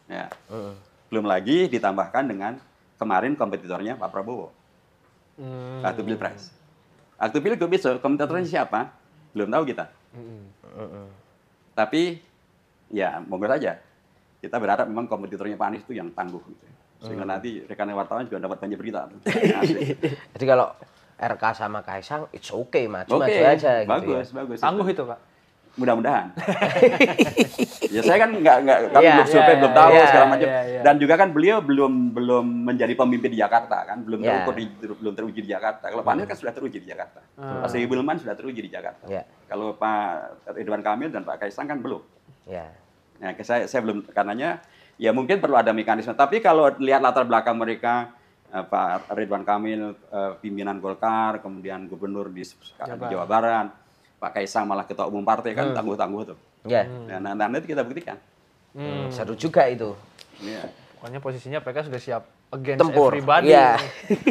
Ya. Uh. Belum lagi ditambahkan dengan kemarin kompetitornya Pak Prabowo. Hmm. Waktu Pilpres. Waktu Pilgub itu kompetitornya hmm. siapa? Belum tahu kita. Hmm. Uh, uh. Tapi ya monggo saja kita berharap memang kompetitornya Pak Anies itu yang tangguh gitu. Ya. Sehingga hmm. nanti rekan wartawan juga dapat banyak berita. (laughs) Jadi kalau RK sama Kaisang it's okay maju-maju okay. aja bagus, gitu. Bagus, ya. bagus. Tangguh itu, Pak. Mudah-mudahan. (laughs) ya saya kan nggak nggak kami yeah, belum iya, survei yeah, belum tahu yeah, segala macam yeah, yeah. dan juga kan beliau belum belum menjadi pemimpin di Jakarta kan belum yeah. terukur di, belum teruji di Jakarta kalau Pak Anies kan sudah teruji di Jakarta hmm. Pak Soebulman sudah teruji di Jakarta yeah. kalau Pak Ridwan Kamil dan Pak Kaisang kan belum yeah. Nah, saya, saya belum karenanya ya mungkin perlu ada mekanisme. Tapi kalau lihat latar belakang mereka eh, Pak Ridwan Kamil eh, pimpinan Golkar, kemudian gubernur di, Jawa, Jawa Barat, Pak Kaisang malah ketua umum partai kan hmm. tangguh-tangguh hmm. tuh. Ya. Yeah. Nah, nah, nanti kita buktikan. Hmm. Seru juga itu. Iya. Pokoknya posisinya PK sudah siap against tempur. everybody. Yeah.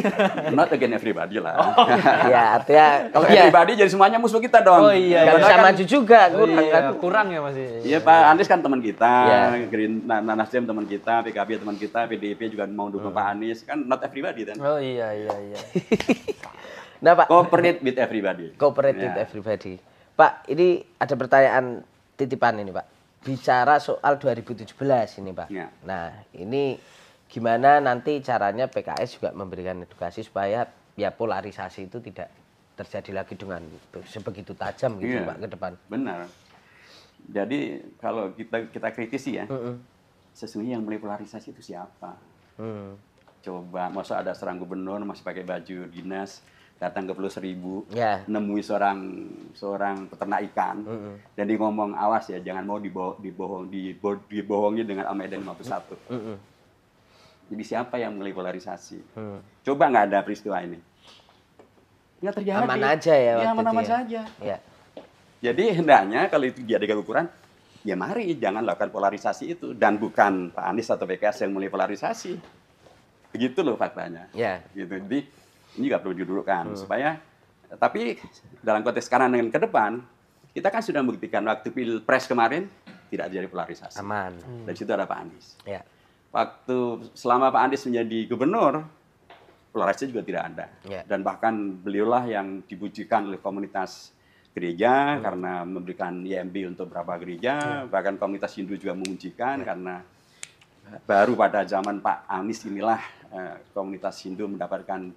(laughs) Not against everybody lah. Oh, ya yeah, artinya kalau yeah. everybody jadi semuanya musuh kita dong. Oh iya. iya. Karena bisa kan, maju kan juga oh, kurang kan? iya, kan. Kurang ya masih. Iya Pak iya. Anies kan teman kita, yeah. Green nah, nah, Nasdem teman kita, PKB teman kita, PDIP juga mau dukung hmm. Pak Anies kan not everybody kan. Oh iya iya iya. (laughs) nah Pak. Cooperate with everybody. Cooperate yeah. with everybody. Pak, ini ada pertanyaan titipan ini Pak. Bicara soal 2017 ini Pak. Yeah. Nah ini gimana nanti caranya PKS juga memberikan edukasi supaya ya polarisasi itu tidak terjadi lagi dengan sebegitu tajam gitu iya, Pak ke depan. Benar. Jadi kalau kita kita kritisi ya, mm -hmm. sesungguhnya yang mulai polarisasi itu siapa? Mm. Coba, masa ada seorang gubernur masih pakai baju dinas datang ke Pulau Seribu, yeah. nemui seorang seorang peternak ikan, mm -hmm. dan di ngomong awas ya jangan mau dibohong dibohong dibohongi dengan Almeida 51. Mm -hmm. Jadi siapa yang mulai polarisasi? Hmm. Coba nggak ada peristiwa ini. Nggak terjadi. Aman aja ya. Ya aman-aman ya. saja. Ya. Jadi hendaknya kalau itu ada ukuran, ya mari jangan lakukan polarisasi itu dan bukan Pak Anies atau PKS yang mulai polarisasi. Begitu loh faktanya. Ya. Gitu. Jadi ini nggak perlu didudukkan hmm. supaya tapi dalam konteks sekarang dengan ke depan kita kan sudah membuktikan waktu pilpres kemarin tidak terjadi polarisasi. Aman. Hmm. Dan situ ada Pak Anies. Ya waktu selama Pak Anies menjadi gubernur, polarisasi juga tidak ada. Ya. Dan bahkan beliulah yang dibujikan oleh komunitas gereja hmm. karena memberikan IMB untuk berapa gereja, hmm. bahkan komunitas Hindu juga mengujikan hmm. karena eh, baru pada zaman Pak Anies inilah eh, komunitas Hindu mendapatkan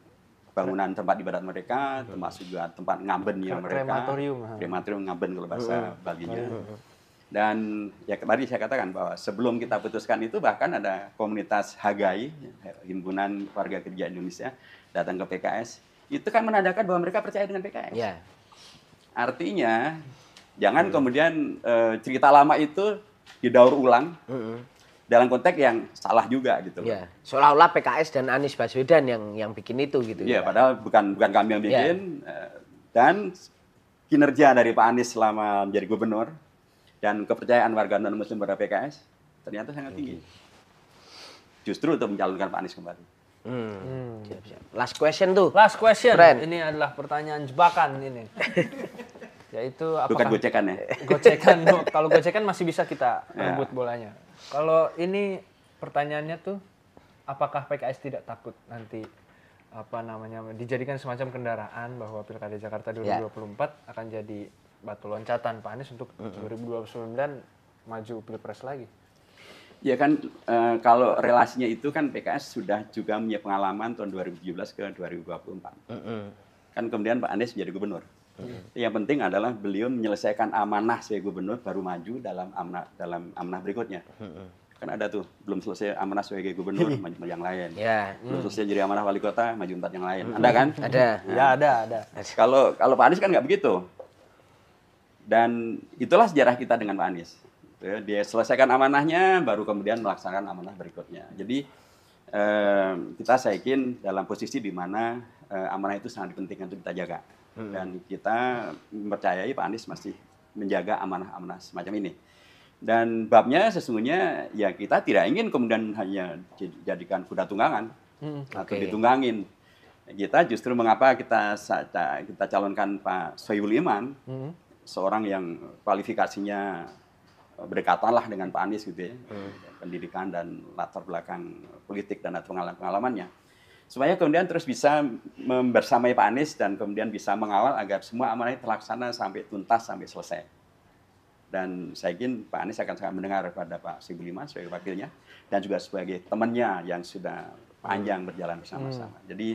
bangunan tempat ibadat mereka, termasuk juga tempat ngabennya mereka, krematorium, krematorium ngaben kalau bahasa hmm. baginya. Hmm. Dan ya tadi saya katakan bahwa sebelum kita putuskan itu bahkan ada komunitas Hagai, himpunan warga kerja Indonesia, datang ke PKS. Itu kan menandakan bahwa mereka percaya dengan PKS. Ya. Artinya jangan hmm. kemudian e, cerita lama itu didaur ulang hmm. dalam konteks yang salah juga gitu. Ya, Seolah-olah PKS dan Anies Baswedan yang yang bikin itu gitu. Ya. Iya, padahal bukan bukan kami yang iya. bikin. ya. Dan kinerja dari Pak Anies selama menjadi gubernur dan kepercayaan warga non-muslim pada PKS ternyata sangat tinggi. Justru untuk mencalonkan Pak Anies kembali. Hmm. hmm. Last question tuh. Last question. Friend. Ini adalah pertanyaan jebakan ini. (laughs) Yaitu apa? Bukan gocekan ya. (laughs) Gocekan. Kalau gocekan masih bisa kita ya. rebut ya. bolanya. Kalau ini pertanyaannya tuh apakah PKS tidak takut nanti apa namanya dijadikan semacam kendaraan bahwa Pilkada Jakarta 2024 ya. akan jadi batu loncatan Pak Anies untuk mm-hmm. 2029 maju pilpres lagi? Ya kan e, kalau relasinya itu kan PKS sudah juga punya pengalaman tahun 2017 ke 2024. Mm-hmm. Kan kemudian Pak Anies menjadi gubernur. Mm-hmm. Yang penting adalah beliau menyelesaikan amanah sebagai gubernur baru maju dalam amanah dalam amanah berikutnya. Mm-hmm kan ada tuh belum selesai amanah sebagai gubernur (laughs) maju yang lain ya, mm. belum selesai jadi amanah wali kota maju empat yang lain ada kan ada nah, ya ada ada kalau kalau Pak Anies kan nggak begitu dan itulah sejarah kita dengan Pak Anies. Gitu ya. Dia selesaikan amanahnya, baru kemudian melaksanakan amanah berikutnya. Jadi eh, kita saya yakin dalam posisi di mana eh, amanah itu sangat dipentingkan untuk kita jaga. Hmm. Dan kita mempercayai Pak Anies masih menjaga amanah-amanah semacam ini. Dan babnya sesungguhnya ya kita tidak ingin kemudian hanya jadikan kuda tunggangan hmm, okay. atau ditunggangin. Kita justru mengapa kita kita calonkan Pak Soeul Iman hmm seorang yang kualifikasinya eh, berdekatan lah dengan Pak Anies gitu ya, hmm. pendidikan dan latar belakang politik dan pengalaman pengalamannya, supaya kemudian terus bisa membersamai Pak Anies dan kemudian bisa mengawal agar semua amanah terlaksana sampai tuntas sampai selesai. Dan saya yakin Pak Anies akan sangat mendengar kepada Pak Sibulima sebagai wakilnya dan juga sebagai temannya yang sudah panjang hmm. berjalan bersama-sama. Hmm. Jadi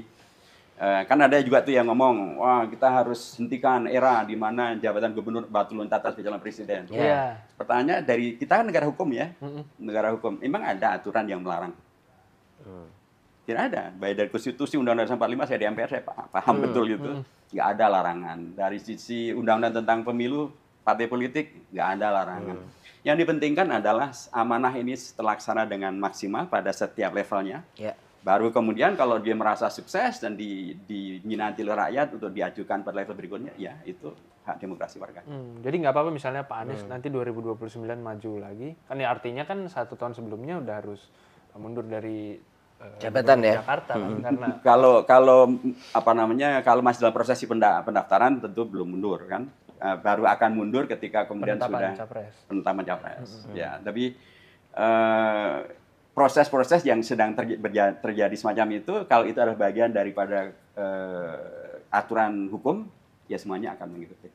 Eh, kan ada juga tuh yang ngomong, wah kita harus hentikan era di mana jabatan gubernur batu loncat atas calon presiden. Iya. Yeah. Pertanyaannya dari kita kan negara hukum ya, negara hukum. Emang ada aturan yang melarang? Hmm. Tidak ada. Baik dari konstitusi Undang-Undang 45 saya di MPR saya paham hmm. betul gitu. Nggak ada larangan. Dari sisi Undang-Undang tentang pemilu, partai politik nggak ada larangan. Hmm. Yang dipentingkan adalah amanah ini terlaksana dengan maksimal pada setiap levelnya. Yeah Baru kemudian kalau dia merasa sukses dan di, diminati oleh rakyat untuk diajukan pada level berikutnya, ya itu hak demokrasi warga. Hmm, jadi nggak apa-apa misalnya Pak Anies hmm. nanti 2029 maju lagi, kan ya artinya kan satu tahun sebelumnya udah harus mundur dari eh, jabatan ya Jakarta kan, hmm. karena (laughs) kalau kalau apa namanya kalau masih dalam prosesi pendaftaran tentu belum mundur kan uh, baru akan mundur ketika kemudian penetapan sudah capres. penetapan capres hmm. ya tapi eh, proses-proses yang sedang terjadi, terjadi semacam itu, kalau itu adalah bagian daripada uh, aturan hukum, ya semuanya akan mengikuti.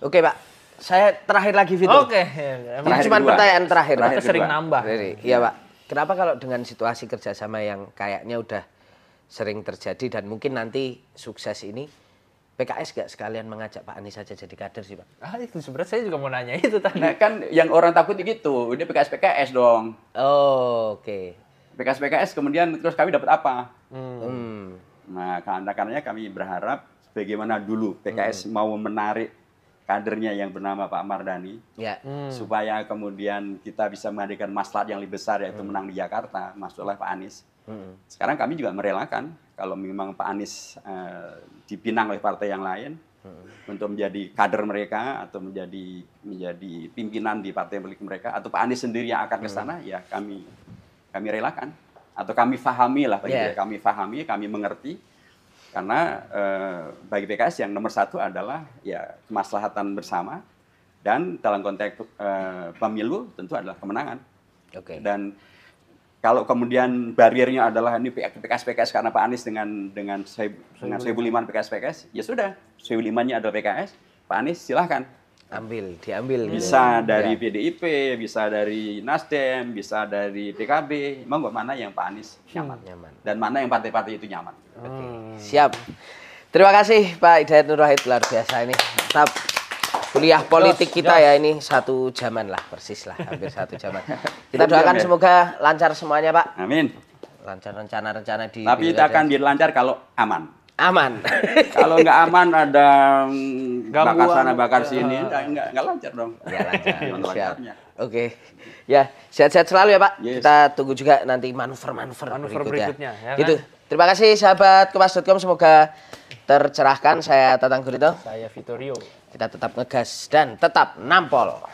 Oke, Pak. Saya terakhir lagi Vito. Oke. Ya, ya. Ini cuma pertanyaan terakhir. Terakhir kedua. sering nambah. Iya, Pak. Kenapa kalau dengan situasi kerjasama yang kayaknya udah sering terjadi dan mungkin nanti sukses ini PKS gak sekalian mengajak Pak Anies saja jadi kader sih Pak? Ah itu sebenarnya saya juga mau nanya itu tadi. Nah, kan yang orang takut ya gitu, ini PKS PKS dong. Oh, oke. Okay. PKS PKS kemudian terus kami dapat apa? Hmm. Nah karena karenanya kami berharap bagaimana dulu PKS hmm. mau menarik kadernya yang bernama Pak Mardani ya. hmm. supaya kemudian kita bisa menghadirkan maslahat yang lebih besar yaitu hmm. menang di Jakarta masuklah Pak Anies sekarang kami juga merelakan kalau memang Pak Anies uh, dipinang oleh partai yang lain hmm. untuk menjadi kader mereka atau menjadi menjadi pimpinan di partai milik mereka atau Pak Anies sendiri yang akan ke sana hmm. ya kami kami relakan atau kami fahami lah bagi yeah. Ya, kami fahami kami mengerti karena uh, bagi PKS yang nomor satu adalah ya kemaslahatan bersama dan dalam konteks uh, pemilu tentu adalah kemenangan okay. dan kalau kemudian bariernya adalah ini PKS PKS karena Pak Anies dengan dengan dengan Soebul PKS PKS ya sudah Soebul adalah PKS Pak Anies silahkan ambil diambil bisa gitu. dari ya. PDIP bisa dari Nasdem bisa dari PKB emang mana yang Pak Anies hmm, nyaman, hmm. nyaman. dan mana yang partai-partai itu nyaman hmm. siap terima kasih Pak Hidayat Nur luar biasa ini tetap kuliah politik yes, kita yes. ya ini satu jaman lah persis lah hampir satu jaman. (laughs) Kita doakan semoga lancar semuanya Pak. Amin. Lancar rencana-rencana di. Tapi kita akan lancar kalau aman. Aman. (laughs) kalau nggak aman ada bakar sana bakar sini nggak nggak lancar dong. Ya lancar. (laughs) ya, Oke. Ya sehat-sehat selalu ya Pak. Yes. Kita tunggu juga nanti manuver-manuver manuver berikutnya. berikutnya ya, kan? gitu. Terima kasih sahabat kemas.com semoga tercerahkan. Saya Tatang Gurito. Saya Vitorio kita tetap ngegas dan tetap nampol.